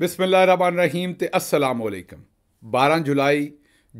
ਬਿਸਮਿਲ੍ਲਾਹਿਰਰਹਿਮਾਨਿਰਰਹੀਮ ਤੇ ਅਸਲਾਮ ਅਲੈਕਮ 12 ਜੁਲਾਈ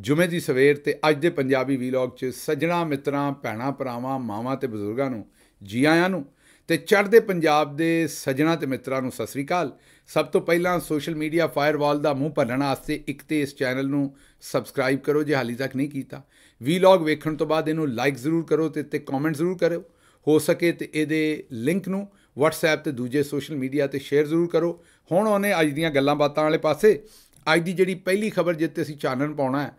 ਜੁਮੇ ਦੀ ਸਵੇਰ ਤੇ ਅੱਜ ਦੇ ਪੰਜਾਬੀ ਵੀਲੌਗ 'ਚ ਸਜਣਾ ਮਿੱਤਰਾਂ ਭੈਣਾ ਭਰਾਵਾਂ ਮਾਵਾਂ ਤੇ ਬਜ਼ੁਰਗਾਂ ਨੂੰ ਜੀ ਆਇਆਂ ਨੂੰ ਤੇ ਚੜ੍ਹਦੇ ਪੰਜਾਬ ਦੇ ਸਜਣਾ ਤੇ ਮਿੱਤਰਾਂ ਨੂੰ ਸਤਿ ਸ੍ਰੀ ਅਕਾਲ ਸਭ ਤੋਂ ਪਹਿਲਾਂ ਸੋਸ਼ਲ ਮੀਡੀਆ ਫਾਇਰਵਾਲ ਦਾ ਮੂੰਹ ਭੰਨਣ ਵਾਸਤੇ ਇੱਕ ਤੇ ਇਸ ਚੈਨਲ ਨੂੰ ਸਬਸਕ੍ਰਾਈਬ ਕਰੋ ਜੇ ਹਾਲੀ ਤੱਕ ਨਹੀਂ ਕੀਤਾ ਵੀਲੌਗ ਵੇਖਣ ਤੋਂ ਬਾਅਦ ਇਹਨੂੰ ਲਾਈਕ ਜ਼ਰੂਰ ਕਰੋ ਤੇ ਤੇ ਕਮੈਂਟ ਜ਼ਰੂਰ ਕਰੋ ਹੋ ਸਕੇ ਤੇ ਇਹਦੇ ਲਿੰਕ ਨੂੰ WhatsApp ਤੇ ਦੂਜੇ ਸੋਸ਼ਲ ਮੀਡੀਆ ਤੇ ਸ਼ੇਅਰ ਜ਼ਰੂਰ ਕਰੋ ਹੁਣ ਉਹਨੇ ਅੱਜ ਦੀਆਂ ਗੱਲਾਂ ਬਾਤਾਂ ਵਾਲੇ ਪਾਸੇ ਅੱਜ ਦੀ ਜਿਹੜੀ ਪਹਿਲੀ ਖਬਰ ਜਿੱਤੇ ਅਸੀਂ ਚਾਨਣ ਪਾਉਣਾ ਹੈ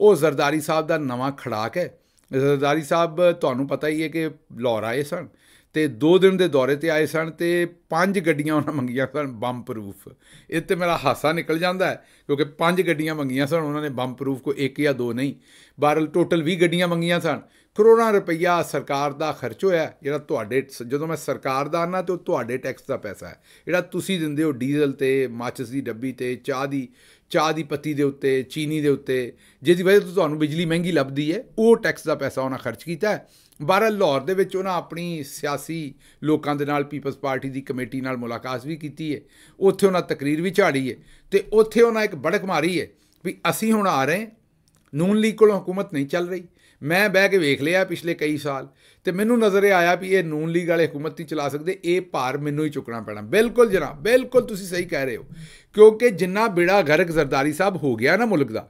ਉਹ ਜ਼ਰਦਾਰੀ ਸਾਹਿਬ ਦਾ ਨਵਾਂ ਖੜਾਕ ਹੈ ਜ਼ਰਦਾਰੀ ਸਾਹਿਬ ਤੁਹਾਨੂੰ ਪਤਾ ਹੀ ਹੈ ਕਿ ਲਾਹੌਰ ਆਏ ਸਨ ਤੇ 2 ਦਿਨ ਦੇ ਦੌਰੇ ਤੇ ਆਏ ਸਨ ਤੇ ਪੰਜ ਗੱਡੀਆਂ ਉਹਨਾਂ ਮੰਗੀਆਂ ਸਨ ਬੰਮ ਪ੍ਰੂਫ ਇਹ ਤੇ ਮੇਰਾ ਹਾਸਾ ਨਿਕਲ ਜਾਂਦਾ ਹੈ ਕਿਉਂਕਿ ਪੰਜ ਗੱਡੀਆਂ ਮੰਗੀਆਂ ਸਨ ਉਹਨਾਂ ਨੇ ਬੰਮ ਪ੍ਰੂਫ ਕੋ ਇੱਕ ਜਾਂ ਦੋ ਨਹੀਂ ਬਾਰਲ ਟੋਟਲ 20 ਗੱਡੀਆਂ ਮੰਗੀਆਂ ਸਨ ਕਰੋੜਾਂ ਰੁਪਈਆ ਸਰਕਾਰ ਦਾ ਖਰਚ ਹੋਇਆ ਜਿਹੜਾ ਤੁਹਾਡੇ ਜਦੋਂ ਮੈਂ ਸਰਕਾਰ ਦਾ ਨਾ ਤੇ ਉਹ ਤੁਹਾਡੇ ਟੈਕਸ ਦਾ ਪੈਸਾ ਹੈ ਜਿਹੜਾ ਤੁਸੀਂ ਦਿੰਦੇ ਹੋ ਡੀਜ਼ਲ ਤੇ ਮਾਚਸ ਦੀ ਡੱਬੀ ਤੇ ਚਾਹ ਦੀ ਚਾਹ ਦੀ ਪੱਤੀ ਦੇ ਉੱਤੇ ਚੀਨੀ ਦੇ ਉੱਤੇ ਜਿਹਦੀ ਵਜ੍ਹਾ ਤੋਂ ਤੁਹਾਨੂੰ ਬਿਜਲੀ ਮਹਿੰਗੀ ਲੱਭਦੀ ਹੈ ਉਹ ਟੈਕਸ ਦਾ ਪੈਸਾ ਉਹਨਾਂ ਖਰਚ ਕੀਤਾ ਹੈ ਬਾਹਰ ਲਾਹੌਰ ਦੇ ਵਿੱਚ ਉਹਨਾਂ ਆਪਣੀ ਸਿਆਸੀ ਲੋਕਾਂ ਦੇ ਨਾਲ ਪੀਪਲਸ ਪਾਰਟੀ ਦੀ ਕਮੇਟੀ ਨਾਲ ਮੁਲਾਕਾਤ ਵੀ ਕੀਤੀ ਹੈ ਉੱਥੇ ਉਹਨਾਂ ਤਕਰੀਰ ਵੀ ਝਾੜੀ ਹੈ ਤੇ ਉੱਥੇ ਉਹਨਾਂ ਇੱਕ ਬੜਕ ਮਾਰੀ ਹੈ ਵੀ ਅਸੀਂ ਹੁਣ ਆ ਰਹੇ ਨੂਨ ਲੀਗ ਕੋਲੋਂ ਹਕੂਮਤ ਨਹੀਂ ਚੱਲ ਰਹੀ ਮੈਂ ਬਹਿ ਕੇ ਵੇਖ ਲਿਆ ਪਿਛਲੇ ਕਈ ਸਾਲ ਤੇ ਮੈਨੂੰ ਨਜ਼ਰ ਆਇਆ ਵੀ ਇਹ ਨੂਨ ਲੀਗ ਵਾਲੇ ਹਕੂਮਤ ਨਹੀਂ ਚਲਾ ਸਕਦੇ ਇਹ ਭਾਰ ਮੈਨੂੰ ਹੀ ਚੁੱਕਣਾ ਪੈਣਾ ਬਿਲਕੁਲ ਜਨਾਬ ਬਿਲਕੁਲ ਤੁਸੀਂ ਸਹੀ ਕਹਿ ਰਹੇ ਹੋ ਕਿਉਂਕਿ ਜਿੰਨਾ ਬਿੜਾ ਗਰਕ ਜ਼ਰਦਾਰੀ ਸਾਹਿਬ ਹੋ ਗਿਆ ਨਾ ਮੁਲਕ ਦਾ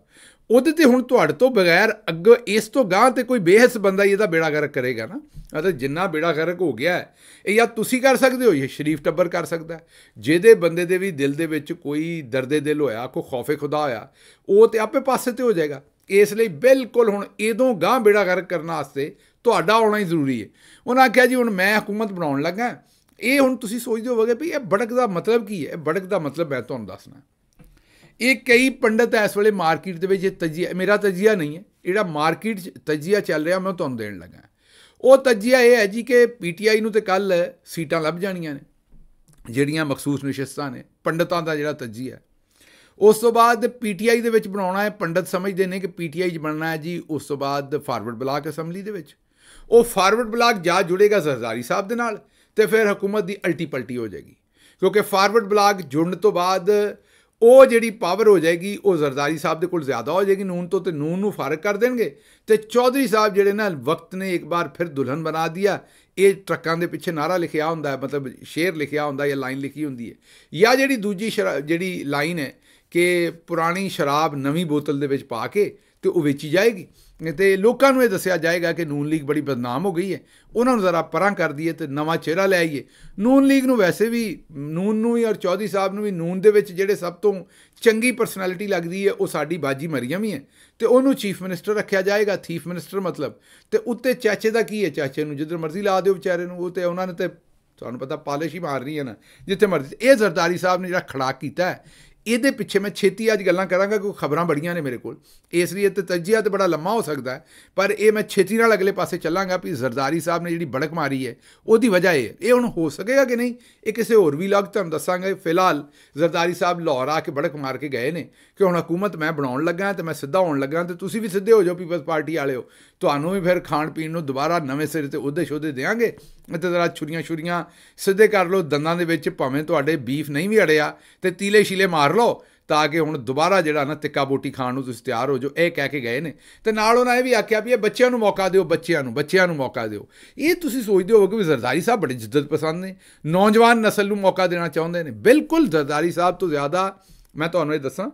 ਉਹਦੇ ਤੇ ਹੁਣ ਤੁਹਾਡੇ ਤੋਂ ਬਗੈਰ ਅੱਗੇ ਇਸ ਤੋਂ ਗਾਂ ਤੇ ਕੋਈ ਬੇਹਸ ਬੰਦਾ ਇਹਦਾ ਬੇੜਾ ਗਰਕ ਕਰੇਗਾ ਨਾ ਅਤੇ ਜਿੰਨਾ ਬੇੜਾ ਗਰਕ ਹੋ ਗਿਆ ਹੈ ਇਹ ਜਾਂ ਤੁਸੀਂ ਕਰ ਸਕਦੇ ਹੋ ਇਹ ਸ਼ਰੀਫ ਟੱਬਰ ਕਰ ਸਕਦਾ ਜਿਹਦੇ ਬੰਦੇ ਦੇ ਵੀ ਦਿਲ ਦੇ ਵਿੱਚ ਕੋਈ ਦਰਦੇ ਦਿਲ ਹੋਇਆ ਕੋਈ ਖੌਫੇ ਖੁਦਾ ਹੋਇਆ ਉਹ ਤੇ ਆਪੇ ਪਾਸੇ ਤੇ ਹੋ ਜਾਏਗਾ ਇਸ ਲਈ ਬਿਲਕੁਲ ਹੁਣ ਇਦੋਂ ਗਾਂ ਬੇੜਾ ਕਰ ਕਰਨ ਵਾਸਤੇ ਤੁਹਾਡਾ ਆਉਣਾ ਹੀ ਜ਼ਰੂਰੀ ਹੈ ਉਹਨਾਂ ਆਖਿਆ ਜੀ ਹੁਣ ਮੈਂ ਹਕੂਮਤ ਬਣਾਉਣ ਲੱਗਾ ਇਹ ਹੁਣ ਤੁਸੀਂ ਸੋਚਦੇ ਹੋਵੋਗੇ ਵੀ ਇਹ ਬੜਕ ਦਾ ਮਤਲਬ ਕੀ ਹੈ ਇਹ ਬੜਕ ਦਾ ਮਤਲਬ ਮੈਂ ਤੁਹਾਨੂੰ ਦੱਸਣਾ ਇਹ ਕਈ ਪੰਡਤ ਇਸ ਵੇਲੇ ਮਾਰਕੀਟ ਦੇ ਵਿੱਚ ਤਜੀਆ ਮੇਰਾ ਤਜੀਆ ਨਹੀਂ ਹੈ ਜਿਹੜਾ ਮਾਰਕੀਟ ਤਜੀਆ ਚੱਲ ਰਿਹਾ ਮੈਂ ਤੁਹਾਨੂੰ ਦੇਣ ਲੱਗਾ ਉਹ ਤਜੀਆ ਇਹ ਹੈ ਜੀ ਕਿ ਪੀਟੀਆਈ ਨੂੰ ਤੇ ਕੱਲ ਸੀਟਾਂ ਲੱਭ ਜਾਣੀਆਂ ਨੇ ਜਿਹੜੀਆਂ ਮਖਸੂਸ ਨਿਸ਼ਸਤਾਂ ਨੇ ਪੰਡਤਾਂ ਦਾ ਜਿਹੜਾ ਤਜੀਆ ਹੈ ਉਸ ਤੋਂ ਬਾਅਦ ਪੀਟੀਆਈ ਦੇ ਵਿੱਚ ਬਣਾਉਣਾ ਹੈ ਪੰਡਤ ਸਮਝਦੇ ਨੇ ਕਿ ਪੀਟੀਆਈ 'ਚ ਬਣਨਾ ਹੈ ਜੀ ਉਸ ਤੋਂ ਬਾਅਦ ਫਾਰਵਰਡ ਬਲਾਕ ਅਸੈਂਬਲੀ ਦੇ ਵਿੱਚ ਉਹ ਫਾਰਵਰਡ ਬਲਾਕ ਜਾ ਜੁੜੇਗਾ ਸਰਦਾਰੀ ਸਾਹਿਬ ਦੇ ਨਾਲ ਤੇ ਫਿਰ ਹਕੂਮਤ ਦੀ ਅਲਟੀ ਪਲਟੀ ਹੋ ਜਾਏਗੀ ਕਿਉਂਕਿ ਫਾਰਵਰਡ ਬਲਾਕ ਜੁੜਨ ਤੋਂ ਬਾਅਦ ਉਹ ਜਿਹੜੀ ਪਾਵਰ ਹੋ ਜਾਏਗੀ ਉਹ ਜ਼ਰਦਾਰੀ ਸਾਹਿਬ ਦੇ ਕੋਲ ਜ਼ਿਆਦਾ ਹੋ ਜਾਏਗੀ ਨੂਨ ਤੋਂ ਤੇ ਨੂਨ ਨੂੰ ਫਰਕ ਕਰ ਦੇਣਗੇ ਤੇ ਚੌਧਰੀ ਸਾਹਿਬ ਜਿਹੜੇ ਨਾ ਵਕਤ ਨੇ ਇੱਕ ਵਾਰ ਫਿਰ ਦੁਲਹਨ ਬਣਾ ਦਿਆ ਇਹ ਟਰੱਕਾਂ ਦੇ ਪਿੱਛੇ ਨਾਰਾ ਲਿਖਿਆ ਹੁੰਦਾ ਹੈ ਮਤਲਬ ਸ਼ੇਰ ਲਿਖਿਆ ਹੁੰਦਾ ਹੈ ਜਾਂ ਲਾਈਨ ਲਿਖੀ ਹੁੰਦੀ ਹੈ ਜਾਂ ਜਿਹੜੀ ਦੂਜੀ ਜਿਹੜੀ ਲਾਈਨ ਹੈ ਕਿ ਪੁਰਾਣੀ ਸ਼ਰਾਬ ਨਵੀਂ ਬੋਤਲ ਦੇ ਵਿੱਚ ਪਾ ਕੇ ਤੇ ਉਹ ਵੇਚੀ ਜਾਏਗੀ ਤੇ ਲੋਕਾਂ ਨੂੰ ਇਹ ਦੱਸਿਆ ਜਾਏਗਾ ਕਿ ਨੂਨ ਲੀਗ ਬੜੀ ਬਦਨਾਮ ਹੋ ਗਈ ਹੈ ਉਹਨਾਂ ਨੂੰ ਜ਼ਰਾ ਪਰਾਂ ਕਰ ਦਈਏ ਤੇ ਨਵਾਂ ਚਿਹਰਾ ਲੈ ਆਈਏ ਨੂਨ ਲੀਗ ਨੂੰ ਵੈਸੇ ਵੀ ਨੂਨ ਨੂੰ ਹੀ ਔਰ ਚੌਧਰੀ ਸਾਹਿਬ ਨੂੰ ਵੀ ਨੂਨ ਦੇ ਵਿੱਚ ਜਿਹੜੇ ਸਭ ਤੋਂ ਚੰਗੀ ਪਰਸਨੈਲਿਟੀ ਲੱਗਦੀ ਹੈ ਉਹ ਸਾਡੀ ਬਾਜੀ ਮਰੀਮ ਹੀ ਹੈ ਤੇ ਉਹਨੂੰ ਚੀਫ ਮਿਨਿਸਟਰ ਰੱਖਿਆ ਜਾਏਗਾ ਥੀਫ ਮਿਨਿਸਟਰ ਮਤਲਬ ਤੇ ਉੱਤੇ ਚਾਚੇ ਦਾ ਕੀ ਹੈ ਚਾਚੇ ਨੂੰ ਜਿੱਧਰ ਮਰਜ਼ੀ ਲਾ ਦਿਓ ਵਿਚਾਰੇ ਨੂੰ ਉਹ ਤੇ ਉਹਨਾਂ ਨੇ ਤੇ ਤੁਹਾਨੂੰ ਪਤਾ ਪਾਲਿਸ਼ ਹੀ ਮਾਰਨੀ ਹੈ ਨਾ ਜਿੱਥੇ ਮਰਜ਼ੀ ਇਹ ਜ਼ਰਦਾਰੀ ਸਾਹਿਬ ਨੇ ਜਿਹੜਾ ਖੜਾ ਕੀਤਾ ਹੈ ਇਹਦੇ ਪਿੱਛੇ ਮੈਂ ਛੇਤੀ ਅੱਜ ਗੱਲਾਂ ਕਰਾਂਗਾ ਕਿਉਂਕਿ ਖਬਰਾਂ ਬੜੀਆਂ ਨੇ ਮੇਰੇ ਕੋਲ ਇਸ ਲਈ ਤੇ ਤਜਜ਼ੀਆ ਤੇ ਬੜਾ ਲੰਮਾ ਹੋ ਸਕਦਾ ਪਰ ਇਹ ਮੈਂ ਛੇਤੀ ਨਾਲ ਅਗਲੇ ਪਾਸੇ ਚੱਲਾਂਗਾ ਵੀ ਜ਼ਰਦਾਰੀ ਸਾਹਿਬ ਨੇ ਜਿਹੜੀ ਬੜਕ ਮਾਰੀ ਹੈ ਉਹਦੀ ਵਜ੍ਹਾ ਇਹ ਇਹ ਹੁਣ ਹੋ ਸਕੇਗਾ ਕਿ ਨਹੀਂ ਇਹ ਕਿਸੇ ਹੋਰ ਵੀ ਲੱਗ ਤੁਹਾਨੂੰ ਦੱਸਾਂਗਾ ਫਿਲਹਾਲ ਜ਼ਰਦਾਰੀ ਸਾਹਿਬ ਲਾਹੌਰ ਆ ਕੇ ਬੜਕ ਮਾਰ ਕੇ ਗਏ ਨੇ ਕਿ ਹੁਣ ਹਕੂਮਤ ਮੈਂ ਬਣਾਉਣ ਲੱਗਾ ਤੇ ਮੈਂ ਸਿੱਧਾ ਹੋਣ ਲੱਗਾ ਤੇ ਤੁਸੀਂ ਵੀ ਸਿੱਧੇ ਹੋ ਜਾਓ ਪੀਪਲਸ ਪਾਰਟੀ ਵਾਲਿਓ ਤੁਹਾਨੂੰ ਵੀ ਫਿਰ ਖਾਣ ਪੀਣ ਨੂੰ ਦੁਬਾਰਾ ਨਵੇਂ ਸਿਰੇ ਤੇ ਉਹਦੇ ਸ਼ੋਦੇ ਦੇਾਂਗੇ ਅਤੇ ਜ਼ਰਾ ਛੁਰੀਆਂ ਛੁਰੀਆਂ ਸਿੱਧੇ ਕਰ ਲਓ ਦੰਦਾਂ ਦੇ ਵਿੱਚ ਭਾਵੇਂ ਤੁਹਾਡੇ ਬੀਫ ਨਹੀਂ ਵੀ ਅੜਿਆ ਤੇ ਤੀਲੇ ਛੀਲੇ ਮਾਰ ਲਓ ਤਾਂ ਕਿ ਹੁਣ ਦੁਬਾਰਾ ਜਿਹੜਾ ਨਾ ਤਿੱਕਾ ਬੋਟੀ ਖਾਣ ਨੂੰ ਤੁਸੀਂ ਤਿਆਰ ਹੋ ਜੋ ਇਹ ਕਹਿ ਕੇ ਗਏ ਨੇ ਤੇ ਨਾਲ ਉਹਨਾਂ ਇਹ ਵੀ ਆਖਿਆ ਵੀ ਇਹ ਬੱਚਿਆਂ ਨੂੰ ਮੌਕਾ ਦਿਓ ਬੱਚਿਆਂ ਨੂੰ ਬੱਚਿਆਂ ਨੂੰ ਮੌਕਾ ਦਿਓ ਇਹ ਤੁਸੀਂ ਸੋਚਦੇ ਹੋਵੋਗੇ ਵੀ ਜ਼ਰਦਾਰੀ ਸਾਹਿਬ ਬੜੇ ਜਿੱਦਤ ਪਸੰਦ ਨੇ ਨੌਜਵਾਨ نسل ਨੂੰ ਮੌਕਾ ਦੇਣਾ ਚਾਹੁੰਦੇ ਨੇ ਬਿਲਕੁਲ ਜ਼ਰਦਾਰੀ ਸਾਹਿਬ ਤੋਂ ਜ਼ਿਆਦਾ ਮੈਂ ਤੁਹਾਨੂੰ ਇਹ ਦੱਸਾਂ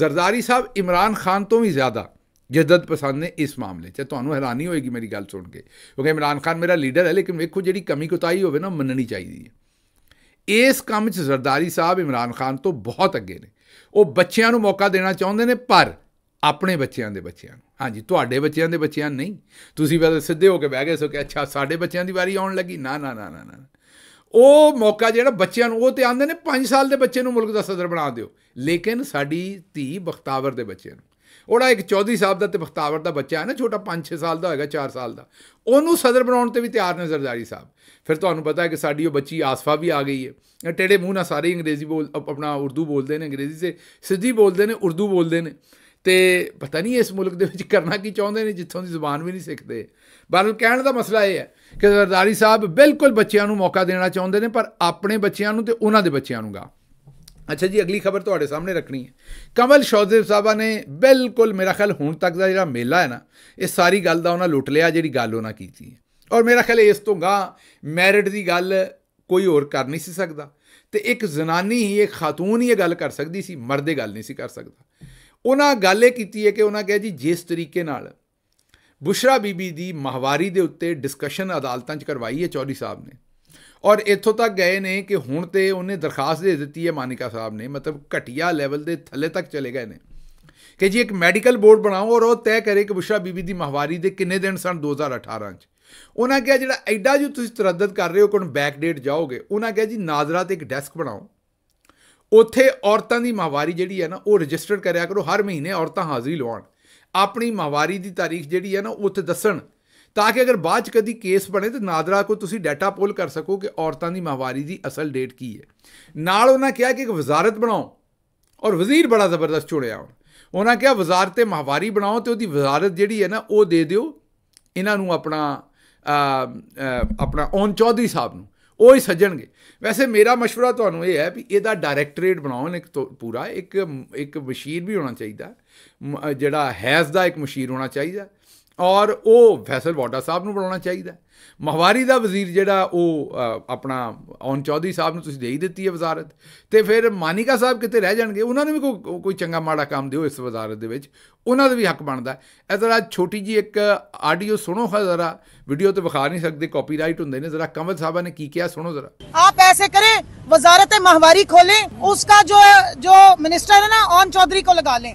ਜ਼ਰਦਾਰੀ ਸਾਹਿਬ ਇਮਰਾਨ ਖਾਨ ਤੋਂ ਵੀ ਜ਼ਿਆਦਾ ਜਦਦ ਪਸੰਦ ਨੇ ਇਸ ਮਾਮਲੇ 'ਚ ਤੁਹਾਨੂੰ ਹੈਰਾਨੀ ਹੋਏਗੀ ਮੇਰੀ ਗੱਲ ਸੁਣ ਕੇ ਕਿਉਂਕਿ ਇਮਰਾਨ ਖਾਨ ਮੇਰਾ ਲੀਡਰ ਹੈ ਲੇਕਿਨ ਵੇਖੋ ਜਿਹੜੀ ਕਮੀ ਕੁਤਾਈ ਹੋਵੇ ਨਾ ਮੰਨਣੀ ਚਾਹੀਦੀ ਹੈ ਇਸ ਕੰਮ 'ਚ ਜ਼ਰਦਾਰੀ ਸਾਹਿਬ ਇਮਰਾਨ ਖਾਨ ਤੋਂ ਬਹੁਤ ਅੱਗੇ ਨੇ ਉਹ ਬੱਚਿਆਂ ਨੂੰ ਮੌਕਾ ਦੇਣਾ ਚਾਹੁੰਦੇ ਨੇ ਪਰ ਆਪਣੇ ਬੱਚਿਆਂ ਦੇ ਬੱਚਿਆਂ ਨੂੰ ਹਾਂਜੀ ਤੁਹਾਡੇ ਬੱਚਿਆਂ ਦੇ ਬੱਚਿਆਂ ਨਹੀਂ ਤੁਸੀਂ ਬਸ ਸਿੱਧੇ ਹੋ ਕੇ ਬਹਿ ਗਏ ਸੋ ਕਿ ਅੱਛਾ ਸਾਡੇ ਬੱਚਿਆਂ ਦੀ ਵਾਰੀ ਆਉਣ ਲੱਗੀ ਨਾ ਨਾ ਨਾ ਨਾ ਨਾ ਉਹ ਮੌਕਾ ਜਿਹੜਾ ਬੱਚਿਆਂ ਨੂੰ ਉਹ ਤੇ ਆਂਦੇ ਨੇ 5 ਸਾਲ ਦੇ ਬੱਚੇ ਨੂੰ ਮੁਲਕ ਦਾ ਸਦਰ ਬਣਾ ਦਿਓ ਲੇਕਿਨ ਸਾਡੀ ਧੀ ਬਖਤਾਵਰ ਦੇ ਬੱਚੇ ਨੂੰ ਉਹੜਾ ਇੱਕ ਚੌਧਰੀ ਸਾਹਿਬ ਦਾ ਤੇ ਬਖਤਾਵਰ ਦਾ ਬੱਚਾ ਹੈ ਨਾ ਛੋਟਾ 5-6 ਸਾਲ ਦਾ ਹੋਏਗਾ 4 ਸਾਲ ਦਾ ਉਹਨੂੰ ਸਦਰ ਬਣਾਉਣ ਤੇ ਵੀ ਤਿਆਰ ਨੇ ਜ਼ਰਦਾਰੀ ਸਾਹਿਬ ਫਿਰ ਤੁਹਾਨੂੰ ਪਤਾ ਹੈ ਕਿ ਸਾਡੀ ਉਹ ਬੱਚੀ ਆਸਫਾ ਵੀ ਆ ਗਈ ਹੈ ਟੇੜੇ ਮੂੰਹ ਨਾਲ ਸਾਰੇ ਅੰਗਰੇਜ਼ੀ ਬੋਲ ਆਪਣਾ ਉਰਦੂ ਬੋਲਦੇ ਨੇ ਅੰਗਰੇਜ਼ੀ ਸੇ ਸਿੱਧੀ ਬੋਲਦੇ ਨੇ ਉਰਦੂ ਬੋਲਦੇ ਨੇ ਤੇ ਪਤਾ ਨਹੀਂ ਇਸ ਮੁਲਕ ਦੇ ਵਿੱਚ ਕਰਨਾ ਕੀ ਚਾਹੁੰਦੇ ਨੇ ਜਿੱਥੋਂ ਦੀ ਜ਼ੁਬਾਨ ਵੀ ਨਹੀਂ ਸਿੱਖਦੇ ਬਹਰਲ ਕਹਿਣ ਦਾ ਮਸਲਾ ਇਹ ਹੈ ਕਿ ਜ਼ਰਦਾਰੀ ਸਾਹਿਬ ਬਿਲਕੁਲ ਬੱਚਿਆਂ ਨੂੰ ਮੌਕਾ ਦੇਣਾ ਚਾਹੁੰਦੇ ਨੇ ਪਰ ਆਪਣੇ ਬੱਚਿਆਂ ਨੂੰ ਤੇ ਉਹਨਾਂ ਦੇ ਬੱਚਿਆਂ ਨੂੰਗਾ ਅੱਛਾ ਜੀ ਅਗਲੀ ਖਬਰ ਤੁਹਾਡੇ ਸਾਹਮਣੇ ਰੱਖਣੀ ਹੈ ਕਮਲ ਸ਼ੌਜ਼ੇਬ ਸਾਹਿਬਾ ਨੇ ਬਿਲਕੁਲ ਮੇਰਾ ਖਿਆਲ ਹੁਣ ਤੱਕ ਦਾ ਜਿਹੜਾ ਮੇਲਾ ਹੈ ਨਾ ਇਹ ਸਾਰੀ ਗੱਲ ਦਾ ਉਹਨਾਂ ਲੁੱਟ ਲਿਆ ਜਿਹੜੀ ਗੱਲ ਉਹਨਾਂ ਕੀਤੀ ਹੈ ਔਰ ਮੇਰਾ ਖਿਆਲ ਇਸ ਤੋਂ ਗਾ ਮੈਰਿਟ ਦੀ ਗੱਲ ਕੋਈ ਹੋਰ ਕਰ ਨਹੀਂ ਸੀ ਸਕਦਾ ਤੇ ਇੱਕ ਜ਼ਨਾਨੀ ਹੀ ਇੱਕ ਖਾਤੂਨ ਹੀ ਇਹ ਗੱਲ ਕਰ ਸਕਦੀ ਸੀ ਮਰਦੇ ਗੱਲ ਨਹੀਂ ਸੀ ਕਰ ਸਕਦਾ ਉਹਨਾਂ ਗੱਲ ਇਹ ਕੀਤੀ ਹੈ ਕਿ ਉਹਨਾਂ ਕਹੇ ਜੀ ਜਿਸ ਤਰੀਕੇ ਨਾਲ ਬੁਸ਼ਰਾ ਬੀਬੀ ਦੀ ਮਹਵਾਰੀ ਦੇ ਉੱਤੇ ਡਿਸਕਸ਼ਨ ਅਦਾਲਤਾਂ 'ਚ ਕਰਵਾਈ ਹੈ ਚੌਧਰੀ ਸਾਹਿਬ ਨੇ ਔਰ ਇੱਥੋਂ ਤੱਕ ਗਏ ਨੇ ਕਿ ਹੁਣ ਤੇ ਉਹਨੇ ਦਰਖਾਸਤ ਦੇ ਦਿੱਤੀ ਹੈ ਮਾਨਿਕਾ ਸਾਹਿਬ ਨੇ ਮਤਲਬ ਘਟਿਆ ਲੈਵਲ ਦੇ ਥੱਲੇ ਤੱਕ ਚਲੇ ਗਏ ਨੇ ਕਿ ਜੀ ਇੱਕ ਮੈਡੀਕਲ ਬੋਰਡ ਬਣਾਓ ਔਰ ਉਹ ਤੈਅ ਕਰੇ ਕਿ ਬੁਸ਼ਰਾ ਬੀਬੀ ਦੀ ਮਹਵਾਰੀ ਦੇ ਕਿੰਨੇ ਦਿਨ ਸਨ 2018 ਚ ਉਹਨਾਂ ਕਿਹਾ ਜਿਹੜਾ ਐਡਾ ਜੋ ਤੁਸੀਂ ਤਰੱਦਦ ਕਰ ਰਹੇ ਹੋ ਕੋਣ ਬੈਕ ਡੇਟ ਜਾਓਗੇ ਉਹਨਾਂ ਕਿਹਾ ਜੀ ਨਾਜ਼ਰਾ ਤੇ ਇੱਕ ਡੈਸਕ ਬਣਾਓ ਉੱਥੇ ਔਰਤਾਂ ਦੀ ਮਹਵਾਰੀ ਜਿਹੜੀ ਹੈ ਨਾ ਉਹ ਰਜਿਸਟਰ ਕਰਿਆ ਕਰੋ ਹਰ ਮਹੀਨੇ ਔਰਤਾਂ ਹਾਜ਼ਰੀ ਲਵਾਉਣ ਆਪਣੀ ਮਹਵਾਰੀ ਦੀ ਤਾਰੀਖ ਜਿਹੜੀ ਹੈ ਨਾ ਉੱਥੇ ਦੱਸਣ ਤਾਂ ਕਿ ਅਗਰ ਬਾਅਦ ਚ ਕਦੀ ਕੇਸ ਬਣੇ ਤੇ ਨਾਦਰਾ ਕੋ ਤੁਸੀਂ ਡਾਟਾ ਪੋਲ ਕਰ ਸਕੋ ਕਿ ਔਰਤਾਂ ਦੀ ਮਹਵਾਰੀ ਦੀ ਅਸਲ ਡੇਟ ਕੀ ਹੈ ਨਾਲ ਉਹਨਾਂ ਕਿਹਾ ਕਿ ਇੱਕ ਵਜ਼ਾਰਤ ਬਣਾਓ ਔਰ ਵਜ਼ੀਰ ਬੜਾ ਜ਼ਬਰਦਸਤ ਚੁੜਿਆ ਉਹਨਾਂ ਕਿਹਾ ਵਜ਼ਾਰਤੇ ਮਹਵਾਰੀ ਬਣਾਓ ਤੇ ਉਹਦੀ ਵਜ਼ਾਰਤ ਜਿਹੜੀ ਹੈ ਨਾ ਉਹ ਦੇ ਦਿਓ ਇਹਨਾਂ ਨੂੰ ਆਪਣਾ ਆਪਣਾ ਔਨ ਚੌਧਰੀ ਸਾਹਿਬ ਨੂੰ ਉਹ ਹੀ ਸੱਜਣਗੇ ਵੈਸੇ ਮੇਰਾ مشورہ ਤੁਹਾਨੂੰ ਇਹ ਹੈ ਵੀ ਇਹਦਾ ਡਾਇਰੈਕਟੋਰੇਟ ਬਣਾਉਣ ਇੱਕ ਪੂਰਾ ਇੱਕ ਇੱਕ ਮਸ਼ੀਰ ਵੀ ਹੋਣਾ ਚਾਹੀਦਾ ਜਿਹੜਾ ਹੈਜ਼ ਦਾ ਇੱਕ ਮਸ਼ੀਰ ਹੋਣਾ ਚਾਹੀਦਾ ਔਰ ਉਹ ਫੈਸਲ ਵਾਡਾ ਸਾਹਿਬ ਨੂੰ ਬਣਾਉਣਾ ਚਾਹੀਦਾ ਮਹਵਾਰੀ ਦਾ ਵਜ਼ੀਰ ਜਿਹੜਾ ਉਹ ਆਪਣਾ ਔਨ ਚੌਧਰੀ ਸਾਹਿਬ ਨੂੰ ਤੁਸੀਂ ਦੇ ਹੀ ਦਿੱਤੀ ਹੈ ਵਜ਼ਾਰਤ ਤੇ ਫਿਰ ਮਾਨਿਕਾ ਸਾਹਿਬ ਕਿਤੇ ਰਹਿ ਜਾਣਗੇ ਉਹਨਾਂ ਨੂੰ ਵੀ ਕੋਈ ਕੋਈ ਚੰਗਾ ਮਾੜਾ ਕੰਮ ਦਿਓ ਇਸ ਵਜ਼ਾਰਤ ਦੇ ਵਿੱਚ ਉਹਨਾਂ ਦਾ ਵੀ ਹੱਕ ਬਣਦਾ ਐ ਜ਼ਰਾ ਛੋਟੀ ਜੀ ਇੱਕ ਆਡੀਓ ਸੁਣੋ ਖਾ ਜ਼ਰਾ ਵੀਡੀਓ ਤੇ ਵਿਖਾ ਨਹੀਂ ਸਕਦੇ ਕਾਪੀਰਾਈਟ ਹੁੰਦੇ ਨੇ ਜ਼ਰਾ ਕਮਲ ਸਾਹਿਬਾ ਨੇ ਕੀ ਕਿਹਾ ਸੁਣੋ ਜ਼ਰਾ ਆਪ ਐਸੇ ਕਰੇ ਵਜ਼ਾਰਤ ਮਹਵਾਰੀ ਖੋਲੇ ਉਸਕਾ ਜੋ ਜੋ ਮਿਨਿਸਟਰ ਹੈ ਨਾ ਔਨ ਚੌਧਰੀ ਕੋ ਲਗਾ ਲੇ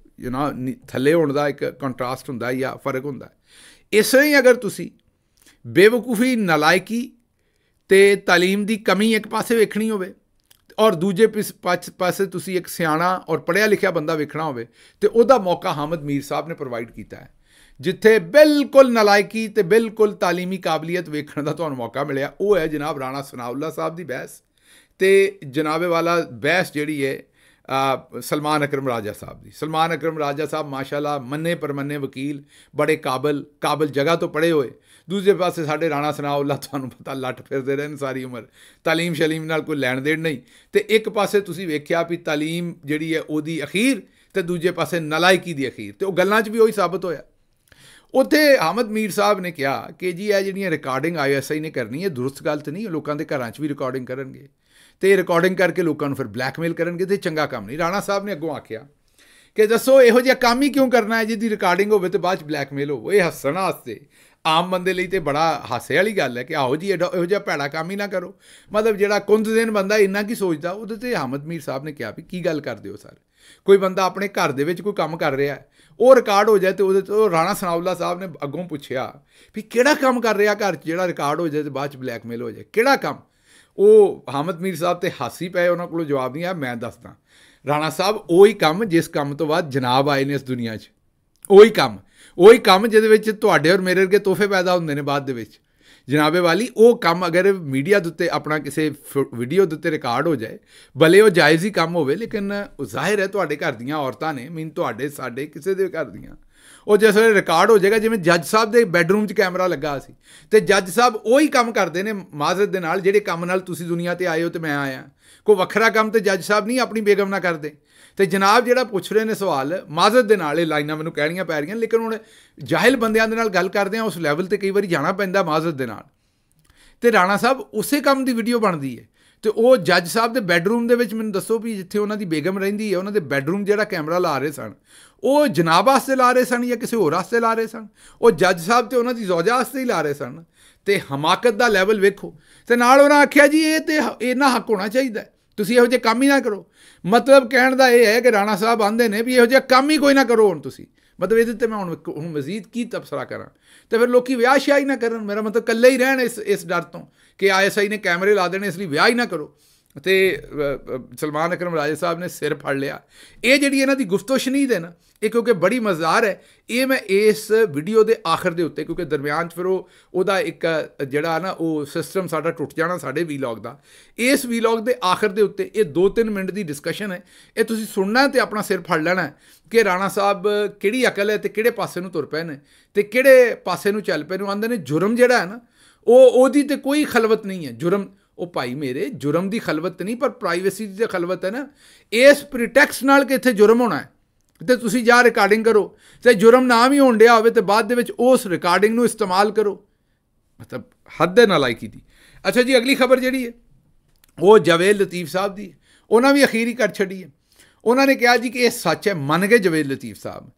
ਯੂ نو ਥੱਲੇ ਹੋਣ ਦਾ ਇੱਕ ਕੰਟਰਾਸਟ ਹੁੰਦਾ ਜਾਂ ਫਰਕ ਹੁੰਦਾ ਇਸੇ ਹੀ ਅਗਰ ਤੁਸੀਂ ਬੇਵਕੂਫੀ ਨਲਾਇਕੀ ਤੇ تعلیم ਦੀ ਕਮੀ ਇੱਕ ਪਾਸੇ ਵੇਖਣੀ ਹੋਵੇ ਔਰ ਦੂਜੇ ਪਾਸੇ ਤੁਸੀਂ ਇੱਕ ਸਿਆਣਾ ਔਰ ਪੜਿਆ ਲਿਖਿਆ ਬੰਦਾ ਵੇਖਣਾ ਹੋਵੇ ਤੇ ਉਹਦਾ ਮੌਕਾ ਹਮਦ ਮੀਰ ਸਾਹਿਬ ਨੇ ਪ੍ਰੋਵਾਈਡ ਕੀਤਾ ਹੈ ਜਿੱਥੇ ਬਿਲਕੁਲ ਨਲਾਇਕੀ ਤੇ ਬਿਲਕੁਲ تعلیمی ਕਾਬਲੀਅਤ ਵੇਖਣ ਦਾ ਤੁਹਾਨੂੰ ਮੌਕਾ ਮਿਲਿਆ ਉਹ ਹੈ ਜਨਾਬ ਰਾਣਾ ਸਨਾਉਲਾ ਸਾਹਿਬ ਦੀ ਬਹਿਸ ਤੇ ਜਨਾਬੇ ਵਾਲਾ ਬਹਿਸ ਜਿਹੜੀ ਹੈ ਸਲਮਾਨ ਅਕਰਮ ਰਾਜਾ ਸਾਹਿਬ ਦੀ ਸਲਮਾਨ ਅਕਰਮ ਰਾਜਾ ਸਾਹਿਬ ਮਾਸ਼ਾਅੱਲਾ ਮੰਨੇ ਪਰਮੰਨੇ ਵਕੀਲ ਬੜੇ ਕਾਬਲ ਕਾਬਲ ਜਗ੍ਹਾ ਤੋਂ ਪੜੇ ਹੋਏ ਦੂਜੇ ਪਾਸੇ ਸਾਡੇ ਰਾਣਾ ਸਨਾਉਲlah ਤੁਹਾਨੂੰ ਪਤਾ ਲੱਟ ਫਿਰਦੇ ਰਹੇ ਨੇ ਸਾਰੀ ਉਮਰ تعلیم ਸ਼ਲੀਮ ਨਾਲ ਕੋਈ ਲੈਣ ਦੇਣ ਨਹੀਂ ਤੇ ਇੱਕ ਪਾਸੇ ਤੁਸੀਂ ਵੇਖਿਆ ਵੀ تعلیم ਜਿਹੜੀ ਹੈ ਉਹਦੀ ਅਖੀਰ ਤੇ ਦੂਜੇ ਪਾਸੇ ਨਲਾਇਕੀ ਦੀ ਅਖੀਰ ਤੇ ਉਹ ਗੱਲਾਂ 'ਚ ਵੀ ਉਹੀ ਸਾਬਤ ਹੋਇਆ ਉੱਥੇ ਅਹਿਮਦ ਮੀਰ ਸਾਹਿਬ ਨੇ ਕਿਹਾ ਕਿ ਜੀ ਇਹ ਜਿਹੜੀਆਂ ਰਿਕਾਰਡਿੰਗ ਆਈਐਸਆਈ ਨੇ ਕਰਨੀ ਹੈ ਦੁਰਸਤ ਗੱਲ ਤੇ ਨਹੀਂ ਲੋਕਾਂ ਦੇ ਘਰਾਂ 'ਚ ਵੀ ਰਿਕਾਰਡਿੰਗ ਕਰਨਗੇ ਤੇ ਰਿਕਾਰਡਿੰਗ ਕਰਕੇ ਲੋਕਾਂ ਨੂੰ ਫਿਰ ਬਲੈਕਮੇਲ ਕਰਨਗੇ ਤੇ ਚੰਗਾ ਕੰਮ ਨਹੀਂ ਰਾਣਾ ਸਾਹਿਬ ਨੇ ਅੱਗੋਂ ਆਖਿਆ ਕਿ ਦੱਸੋ ਇਹੋ ਜਿਹਾ ਕੰਮ ਹੀ ਕਿਉਂ ਕਰਨਾ ਹੈ ਜਿੱਦੀ ਰਿਕਾਰਡਿੰਗ ਹੋਵੇ ਤੇ ਬਾਅਦ 'ਚ ਬਲੈਕਮੇਲ ਹੋਵੇ ਇਹ ਹੱਸਣ ਵਾਸਤੇ ਆਮ ਬੰਦੇ ਲਈ ਤੇ ਬੜਾ ਹਾਸੇ ਵਾਲੀ ਗੱਲ ਹੈ ਕਿ ਆਓ ਜੀ ਇਹੋ ਜਿਹਾ ਭੈੜਾ ਕੰਮ ਹੀ ਨਾ ਕਰੋ ਮਤਲਬ ਜਿਹੜਾ ਕੁੰਦ ਦੇਨ ਬੰਦਾ ਇੰਨਾ ਕੀ ਸੋਚਦਾ ਉਹਦੇ ਤੇ ਅਹਿਮਦ ਮੀਰ ਸਾਹਿਬ ਨੇ ਕਿਹਾ ਵੀ ਕੀ ਗੱਲ ਕਰਦੇ ਹੋ ਸਰ ਕੋਈ ਬੰਦਾ ਆਪਣੇ ਘਰ ਦੇ ਵਿੱਚ ਕੋਈ ਕੰਮ ਕਰ ਰਿਹਾ ਹੈ ਉਹ ਰਿਕਾਰਡ ਹੋ ਜਾਏ ਤੇ ਉਹਦੇ ਤੋਂ ਰਾਣਾ ਸਨਾਉਲਾ ਸਾਹਿਬ ਨੇ ਅੱਗੋਂ ਪੁੱਛਿਆ ਵੀ ਕਿਹੜਾ ਕੰਮ ਕਰ ਰਿਹਾ ਘਰ ਜਿਹੜਾ ਰਿਕਾਰਡ ਹੋ ਜਾਏ ਤੇ ਬਾਅਦ 'ਚ ਬਲੈਕਮੇਲ ਹੋ ਜਾਏ ਕਿਹੜਾ ਕੰਮ ਉਹ ਹਾਮਦ ਮੀਰ ਸਾਹਿਬ ਤੇ ਹਾਸੀ ਪਏ ਉਹਨਾਂ ਕੋਲ ਜਵਾਬ ਨਹੀਂ ਆ ਮੈਂ ਦੱਸਦਾ ਰਾਣਾ ਸਾਹਿਬ ਉਹੀ ਕੰਮ ਜਿਸ ਕੰਮ ਤੋਂ ਬਾਅਦ ਜਨਾਬ ਆਏ ਨੇ ਇਸ ਦੁਨੀਆ 'ਚ ਉਹੀ ਕੰਮ ਉਹੀ ਕੰਮ ਜਿਹਦੇ ਵਿੱਚ ਤੁਹਾਡੇ ਔਰ ਮੇਰੇ ਅਰਗੇ ਤੋਹਫੇ ਪੈਦਾ ਹੁੰਦੇ ਨੇ ਬਾਅਦ ਦੇ ਵਿੱਚ ਜਨਾਬੇ ਵਾਲੀ ਉਹ ਕੰਮ ਅਗਰ ਮੀਡੀਆ ਦੇ ਉੱਤੇ ਆਪਣਾ ਕਿਸੇ ਵੀਡੀਓ ਦੇ ਉੱਤੇ ਰਿਕਾਰਡ ਹੋ ਜਾਏ ਭਲੇ ਉਹ ਜਾਇਜ਼ ਹੀ ਕੰਮ ਹੋਵੇ ਲੇਕਿਨ ਜ਼ਾਹਿਰ ਹੈ ਤੁਹਾਡੇ ਘਰ ਦੀਆਂ ਔਰਤਾਂ ਨੇ ਮੀਨ ਤੁਹਾਡੇ ਸਾਡੇ ਕਿਸੇ ਦੇ ਘਰ ਦੀਆਂ ਉਹ ਜਿਸ ਵੇਲੇ ਰਿਕਾਰਡ ਹੋ ਜਾਏਗਾ ਜਿਵੇਂ ਜੱਜ ਸਾਹਿਬ ਦੇ ਬੈੱਡਰੂਮ 'ਚ ਕੈਮਰਾ ਲੱਗਾ ਸੀ ਤੇ ਜੱਜ ਸਾਹਿਬ ਉਹੀ ਕੰਮ ਕਰਦੇ ਨੇ ਮਾਜ਼ਰਤ ਦੇ ਨਾਲ ਜਿਹੜੇ ਕੰਮ ਨਾਲ ਤੁਸੀਂ ਦੁਨੀਆ ਤੇ ਆਏ ਹੋ ਤੇ ਮੈਂ ਆਇਆ ਕੋਈ ਵੱਖਰਾ ਕੰਮ ਤੇ ਜੱਜ ਸਾਹਿਬ ਨਹੀਂ ਆਪਣੀ ਬੇਗਮ ਨਾਲ ਕਰਦੇ ਤੇ ਜਨਾਬ ਜਿਹੜਾ ਪੁੱਛ ਰਹੇ ਨੇ ਸਵਾਲ ਮਾਜ਼ਤ ਦੇ ਨਾਲ ਇਹ ਲਾਈਨਾਂ ਮੈਨੂੰ ਕਹਿਣੀਆਂ ਪੈ ਰਹੀਆਂ ਲੇਕਿਨ ਹੁਣ ਜਾਹਿਲ ਬੰਦਿਆਂ ਦੇ ਨਾਲ ਗੱਲ ਕਰਦੇ ਆ ਉਸ ਲੈਵਲ ਤੇ ਕਈ ਵਾਰੀ ਜਾਣਾ ਪੈਂਦਾ ਮਾਜ਼ਤ ਦੇ ਨਾਲ ਤੇ ਰਾਣਾ ਸਾਹਿਬ ਉਸੇ ਕੰਮ ਦੀ ਵੀਡੀਓ ਬਣਦੀ ਹੈ ਤੇ ਉਹ ਜੱਜ ਸਾਹਿਬ ਦੇ ਬੈੱਡਰੂਮ ਦੇ ਵਿੱਚ ਮੈਨੂੰ ਦੱਸੋ ਵੀ ਜਿੱਥੇ ਉਹਨਾਂ ਦੀ ਬੇਗਮ ਰਹਿੰਦੀ ਹੈ ਉਹਨਾਂ ਦੇ ਬੈੱਡਰੂਮ ਜਿਹੜਾ ਕੈਮਰਾ ਲਾ ਰਹੇ ਸਨ ਉਹ ਜਨਾਬ ਆਸਤੇ ਲਾ ਰਹੇ ਸਨ ਜਾਂ ਕਿਸੇ ਹੋਰ ਆਸਤੇ ਲਾ ਰਹੇ ਸਨ ਉਹ ਜੱਜ ਸਾਹਿਬ ਤੇ ਉਹਨਾਂ ਦੀ ਜ਼ੌਜਾ ਆਸਤੇ ਹੀ ਲਾ ਰਹੇ ਸਨ ਤੇ ਹਮਾਕਤ ਦਾ ਲੈਵਲ ਵੇਖੋ ਤੇ ਨਾਲ ਉਹਨਾਂ ਆਖਿਆ ਜੀ ਇਹ ਤੇ ਇਹਨਾਂ ਹੱਕ ਹੋਣਾ ਚਾਹੀਦਾ ਤੁਸੀਂ ਇਹੋ ਜਿਹੇ ਕੰਮ ਹੀ ਨਾ ਕਰੋ ਮਤਲਬ ਕਹਿਣ ਦਾ ਇਹ ਹੈ ਕਿ ਰਾਣਾ ਸਾਹਿਬ ਆਂਦੇ ਨੇ ਵੀ ਇਹੋ ਜਿਹੇ ਕੰਮ ਹੀ ਕੋਈ ਨਾ ਕਰੋ ਹੁਣ ਤੁਸੀਂ ਮਤਲਬ ਇਹਦੇ ਤੇ ਮੈਂ ਹੁਣ ਹੁਣ ਮਜ਼ੀਦ ਕੀ ਤਬਸਰਾ ਕਰਾਂ ਤੇ ਫਿਰ ਲੋਕੀ ਵਿਆਹ ਸ਼ਾਹੀ ਨਾ ਕਰਨ ਮੇਰਾ ਮਤਲਬ ਇਕੱਲੇ ਹੀ ਰਹਿਣ ਇਸ ਇਸ ਡਰ ਤੋਂ ਕਿ ਆਈਐਸਆਈ ਨੇ ਕੈਮਰੇ ਲਾ ਦੇਣੇ ਇਸ ਲਈ ਵਿਆਹ ਹੀ ਨਾ ਕਰੋ ਤੇ ਸਲਮਾਨ ਅਕਰਮ ਰਾਜੇ ਸਾਹਿਬ ਨੇ ਸਿਰ ਫੜ ਲਿਆ ਇਹ ਜਿਹੜੀ ਇਹਨਾਂ ਦੀ ਗੁਫਤੋ ਸ਼ਨੀਦ ਹੈ ਨਾ ਇਹ ਕਿਉਂਕਿ ਬੜੀ ਮਜ਼ਾਰ ਹੈ ਇਹ ਮੈਂ ਇਸ ਵੀਡੀਓ ਦੇ ਆਖਰ ਦੇ ਉੱਤੇ ਕਿਉਂਕਿ ਦਰਮਿਆਨ ਚ ਫਿਰ ਉਹ ਉਹਦਾ ਇੱਕ ਜਿਹੜਾ ਨਾ ਉਹ ਸਿਸਟਮ ਸਾਡਾ ਟੁੱਟ ਜਾਣਾ ਸਾਡੇ ਵੀਲੌਗ ਦਾ ਇਸ ਵੀਲੌਗ ਦੇ ਆਖਰ ਦੇ ਉੱਤੇ ਇਹ 2-3 ਮਿੰਟ ਦੀ ਡਿਸਕਸ਼ਨ ਹੈ ਇਹ ਤੁਸੀਂ ਸੁਣਨਾ ਤੇ ਆਪਣਾ ਸਿਰ ਫੜ ਲੈਣਾ ਕਿ ਰਾਣਾ ਸਾਹਿਬ ਕਿਹੜੀ ਅਕਲ ਹੈ ਤੇ ਕਿਹੜੇ ਪਾਸੇ ਨੂੰ ਤੁਰ ਪਏ ਨੇ ਤੇ ਕਿਹੜੇ ਪਾਸੇ ਨੂੰ ਚੱਲ ਪਏ ਨੇ ਆਂਦੇ ਨੇ ਜੁਰਮ ਜਿਹੜਾ ਹੈ ਨਾ ਉਹ ਉਹਦੀ ਤੇ ਕੋਈ ਖਲਵਤ ਨਹੀਂ ਹੈ ਜੁਰਮ ਉਹ ਭਾਈ ਮੇਰੇ ਜੁਰਮ ਦੀ ਖਲਵਤ ਨਹੀਂ ਪਰ ਪ੍ਰਾਈਵੇਸੀ ਦੀ ਖਲਵਤ ਹੈ ਨਾ ਇਸ ਪ੍ਰੀਟੈਕਸ ਨਾਲ ਕਿ ਇੱਥੇ ਜੁਰਮ ਹੋਣਾ ਹੈ ਤੇ ਤੁਸੀਂ ਜਾ ਰਿਕਾਰਡਿੰਗ ਕਰੋ ਤੇ ਜੁਰਮ ਨਾਮ ਹੀ ਹੋਣ ਡਿਆ ਹੋਵੇ ਤੇ ਬਾਅਦ ਦੇ ਵਿੱਚ ਉਸ ਰਿਕਾਰਡਿੰਗ ਨੂੰ ਇਸਤੇਮਾਲ ਕਰੋ ਮਤਲਬ ਹੱਦ ਹੈ ਨਾਲਾਇਕੀ ਦੀ ਅੱਛਾ ਜੀ ਅਗਲੀ ਖਬਰ ਜਿਹੜੀ ਹੈ ਉਹ ਜਵੇਦ ਲਤੀਫ ਸਾਹਿਬ ਦੀ ਉਹਨਾਂ ਵੀ ਅਖੀਰੀ ਕਰ ਛੱਡੀ ਹੈ ਉਹਨਾਂ ਨੇ ਕਿਹਾ ਜੀ ਕਿ ਇਹ ਸੱਚ ਹੈ ਮੰਨ ਗਏ ਜਵੇਦ ਲਤੀਫ ਸਾਹਿਬ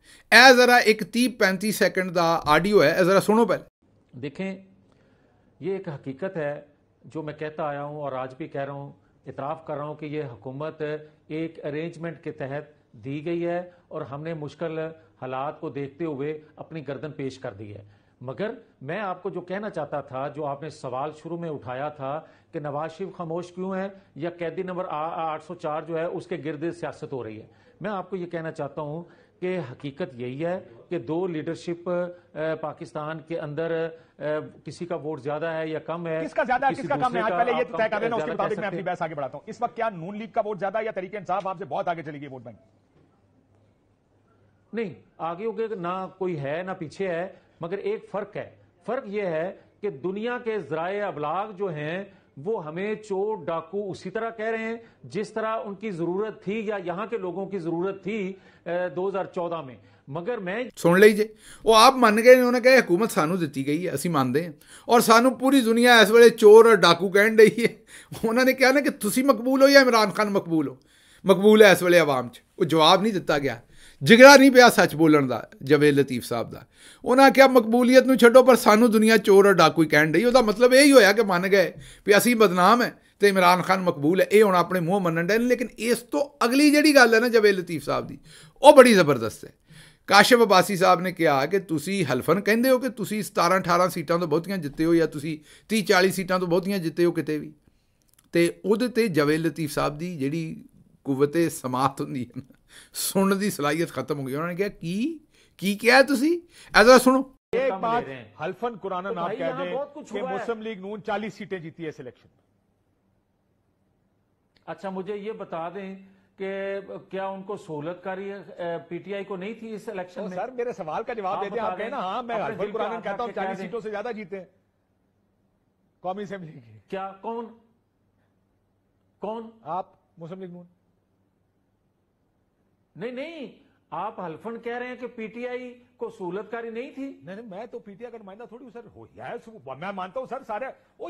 ਐ ਜ਼ਰਾ ਇੱਕ 30 35 ਸੈਕਿੰਡ ਦਾ ਆਡੀਓ ਹੈ ਐ ਜ਼ਰਾ ਸੁਣੋ ਪਹਿਲੇ ਦੇਖੇ ਇਹ ਇੱਕ ਹਕੀਕਤ ਹੈ جو میں کہتا آیا ہوں اور آج بھی کہہ رہا ہوں اعتراف کر رہا ہوں کہ یہ حکومت ایک ارینجمنٹ کے تحت دی گئی ہے اور ہم نے مشکل حالات کو دیکھتے ہوئے اپنی گردن پیش کر دی ہے مگر میں آپ کو جو کہنا چاہتا تھا جو آپ نے سوال شروع میں اٹھایا تھا کہ نواز شریف خاموش کیوں ہے یا قیدی نمبر آٹھ سو چار جو ہے اس کے گرد سیاست ہو رہی ہے میں آپ کو یہ کہنا چاہتا ہوں کہ حقیقت یہی ہے کہ دو لیڈرشپ پاکستان کے اندر کسی کا ووٹ زیادہ ہے یا کم ہے کس کا زیادہ ہے کس کا کم ہے آج پہلے یہ تو تیہ کر دینا اس کے مطابق میں اپنی بحث آگے بڑھاتا ہوں اس وقت کیا نون لیگ کا ووٹ زیادہ ہے یا طریقہ انصاف آپ سے بہت آگے چلی گئی ووٹ بینک نہیں آگے ہوگے نہ کوئی ہے نہ پیچھے ہے مگر ایک فرق ہے فرق یہ ہے کہ دنیا کے ذرائع ابلاغ جو ہیں وہ ہمیں چور ڈاکو اسی طرح کہہ رہے ہیں جس طرح ان کی ضرورت تھی یا یہاں کے لوگوں کی ضرورت تھی دو ہزار چودہ میں مگر میں سن لیجیے وہ آپ من گئے انہوں نے کہا حکومت سانو دیتی گئی ہے مان مانتے ہیں اور سانو پوری دنیا اس ویلے چور اور ڈاکو کہن رہی ہے انہوں نے کہا نا کہ تسی مقبول ہو یا عمران خان مقبول ہو مقبول ہے اس ویلے عوام چ وہ جواب نہیں دیتا گیا ਜਿਗਰਾ ਨਹੀਂ ਪਿਆ ਸੱਚ ਬੋਲਣ ਦਾ ਜਵੇ ਲਤੀਫ ਸਾਹਿਬ ਦਾ ਉਹਨਾਂ ਕਿਹਾ ਮਕਬੂਲੀਅਤ ਨੂੰ ਛੱਡੋ ਪਰ ਸਾਨੂੰ ਦੁਨੀਆ ਚੋਰ ਔਰ ਡਾਕੂ ਕਹਿਣ ਡਈ ਉਹਦਾ ਮਤਲਬ ਇਹ ਹੀ ਹੋਇਆ ਕਿ ਮੰਨ ਗਏ ਵੀ ਅਸੀਂ ਬਦਨਾਮ ਹੈ ਤੇ ਇਮਰਾਨ ਖਾਨ ਮਕਬੂਲ ਹੈ ਇਹ ਹੁਣ ਆਪਣੇ ਮੂੰਹ ਮੰਨਣ ਦੇ ਲੇਕਿਨ ਇਸ ਤੋਂ ਅਗਲੀ ਜਿਹੜੀ ਗੱਲ ਹੈ ਨਾ ਜਵੇ ਲਤੀਫ ਸਾਹਿਬ ਦੀ ਉਹ ਬੜੀ ਜ਼ਬਰਦਸਤ ਹੈ ਕਾਸ਼ਫ ਅਬਾਸੀ ਸਾਹਿਬ ਨੇ ਕਿਹਾ ਕਿ ਤੁਸੀਂ ਹਲਫਨ ਕਹਿੰਦੇ ਹੋ ਕਿ ਤੁਸੀਂ 17 18 ਸੀਟਾਂ ਤੋਂ ਬਹੁਤੀਆਂ ਜਿੱਤੇ ਹੋ ਜਾਂ ਤੁਸੀਂ 30 40 ਸੀਟਾਂ ਤੋਂ ਬਹੁਤੀਆਂ ਜਿੱਤੇ ਹੋ ਕਿਤੇ ਵੀ ਤੇ ਉਹਦੇ ਤੇ ਜਵੇ ਲਤੀਫ ਸਾਹਿਬ ਦੀ ਜਿਹੜੀ ਕੁਵਤੇ ਸਮਾਤ ਹੁੰਦੀ ਹੈ سننے کی صلاحیت ختم ہو گئی انہوں نے کہا کی کی کیا ہے تسی ایسا سنو ایک بات حلفن قرآن نام کہہ دیں کہ مسلم لیگ نون چالیس سیٹیں جیتی ہے سلیکشن اچھا مجھے یہ بتا دیں کہ کیا ان کو سہولت کاری پی ٹی آئی کو نہیں تھی اس الیکشن میں سر میرے سوال کا جواب دے دیں آپ کہیں نا ہاں میں حلفن قرآن کہتا ہوں چالیس سیٹوں سے زیادہ جیتے ہیں قومی سیم لیگ کیا کون کون آپ مسلم لیگ نون نہیں نہیں آپ ہلفن کہہ رہے ہیں کہ پی ٹی آئی کو سہولت کاری نہیں تھی نہیں نہیں میں تو پی ٹی آئی کا نمائندہ تھوڑی ہوں سر میں مانتا ہوں سر سارے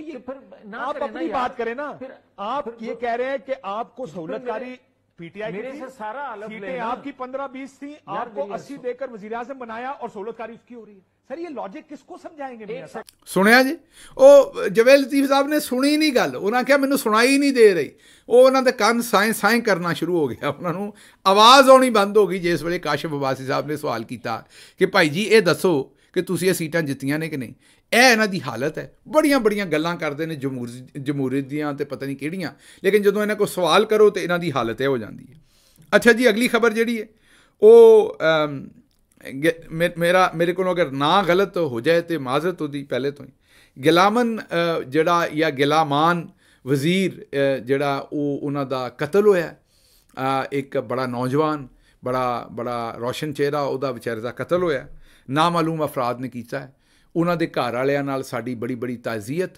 یہ پھر آپ اپنی بات کریں نا پھر آپ یہ کہہ رہے ہیں کہ آپ کو سہولت کاری پی ٹی آئی سارا آپ کی پندرہ بیس تھی آپ کو اسی دے کر وزیر اعظم بنایا اور سہولت کاری اس کی ہو رہی ہے ਸਰ ਇਹ ਲੌਜੀਕ ਕਿਸ ਕੋ ਸਮਝਾਏਗੇ ਮੇਰਾ ਸਾਹਿਬ ਸੁਣਿਆ ਜੀ ਉਹ ਜਵੇਲ ਲਤੀਫ ਸਾਹਿਬ ਨੇ ਸੁਣੀ ਨਹੀਂ ਗੱਲ ਉਹਨਾਂ ਕਿਹਾ ਮੈਨੂੰ ਸੁਣਾਈ ਨਹੀਂ ਦੇ ਰਹੀ ਉਹ ਉਹਨਾਂ ਦੇ ਕੰਨ ਸਾਇੰ ਸਾਇੰ ਕਰਨਾ ਸ਼ੁਰੂ ਹੋ ਗਿਆ ਉਹਨਾਂ ਨੂੰ ਆਵਾਜ਼ ਆਉਣੀ ਬੰਦ ਹੋ ਗਈ ਜਿਸ ਵੇਲੇ ਕਾਸ਼ਫ ਅਬਾਸੀ ਸਾਹਿਬ ਨੇ ਸਵਾਲ ਕੀਤਾ ਕਿ ਭਾਈ ਜੀ ਇਹ ਦੱਸੋ ਕਿ ਤੁਸੀਂ ਇਹ ਸੀਟਾਂ ਜਿੱਤੀਆਂ ਨੇ ਕਿ ਨਹੀਂ ਇਹ ਇਹਨਾਂ ਦੀ ਹਾਲਤ ਹੈ ਬੜੀਆਂ ਬੜੀਆਂ ਗੱਲਾਂ ਕਰਦੇ ਨੇ ਜਮਹੂਰੀ ਦੀਆਂ ਤੇ ਪਤਾ ਨਹੀਂ ਕਿਹੜੀਆਂ ਲੇਕਿਨ ਜਦੋਂ ਇਹਨਾਂ ਕੋ ਸਵਾਲ ਕਰੋ ਤੇ ਇਹਨਾਂ ਦੀ ਹਾਲਤ ਇਹ ਹੋ ਜਾਂਦੀ ਹੈ ਅੱਛਾ ਜੀ ਅਗਲੀ ਖਬਰ ਜਿਹੜੀ ਹੈ ਉਹ ਮੇਰਾ ਮੇਰੇ ਕੋਲ ਅਗਰ ਨਾ ਗਲਤ ਹੋ ਜਾਏ ਤੇ ਮਾਜ਼ਰਤ ਉਹਦੀ ਪਹਿਲੇ ਤੋਂ ਹੀ ਗਿਲਾਮਨ ਜਿਹੜਾ ਜਾਂ ਗਿਲਾਮਾਨ ਵਜ਼ੀਰ ਜਿਹੜਾ ਉਹ ਉਹਨਾਂ ਦਾ ਕਤਲ ਹੋਇਆ ਇੱਕ ਬੜਾ ਨੌਜਵਾਨ ਬੜਾ ਬੜਾ ਰੋਸ਼ਨ ਚਿਹਰਾ ਉਹਦਾ ਵਿਚਾਰੇ ਦਾ ਕਤਲ ਹੋਇਆ ਨਾ ਮਾਲੂਮ ਅਫਰਾਦ ਨੇ ਕੀਤਾ ਉਹਨਾਂ ਦੇ ਘਰ ਵਾਲਿਆਂ ਨਾਲ ਸਾਡੀ ਬੜੀ ਬੜੀ ਤਾਜ਼ੀਅਤ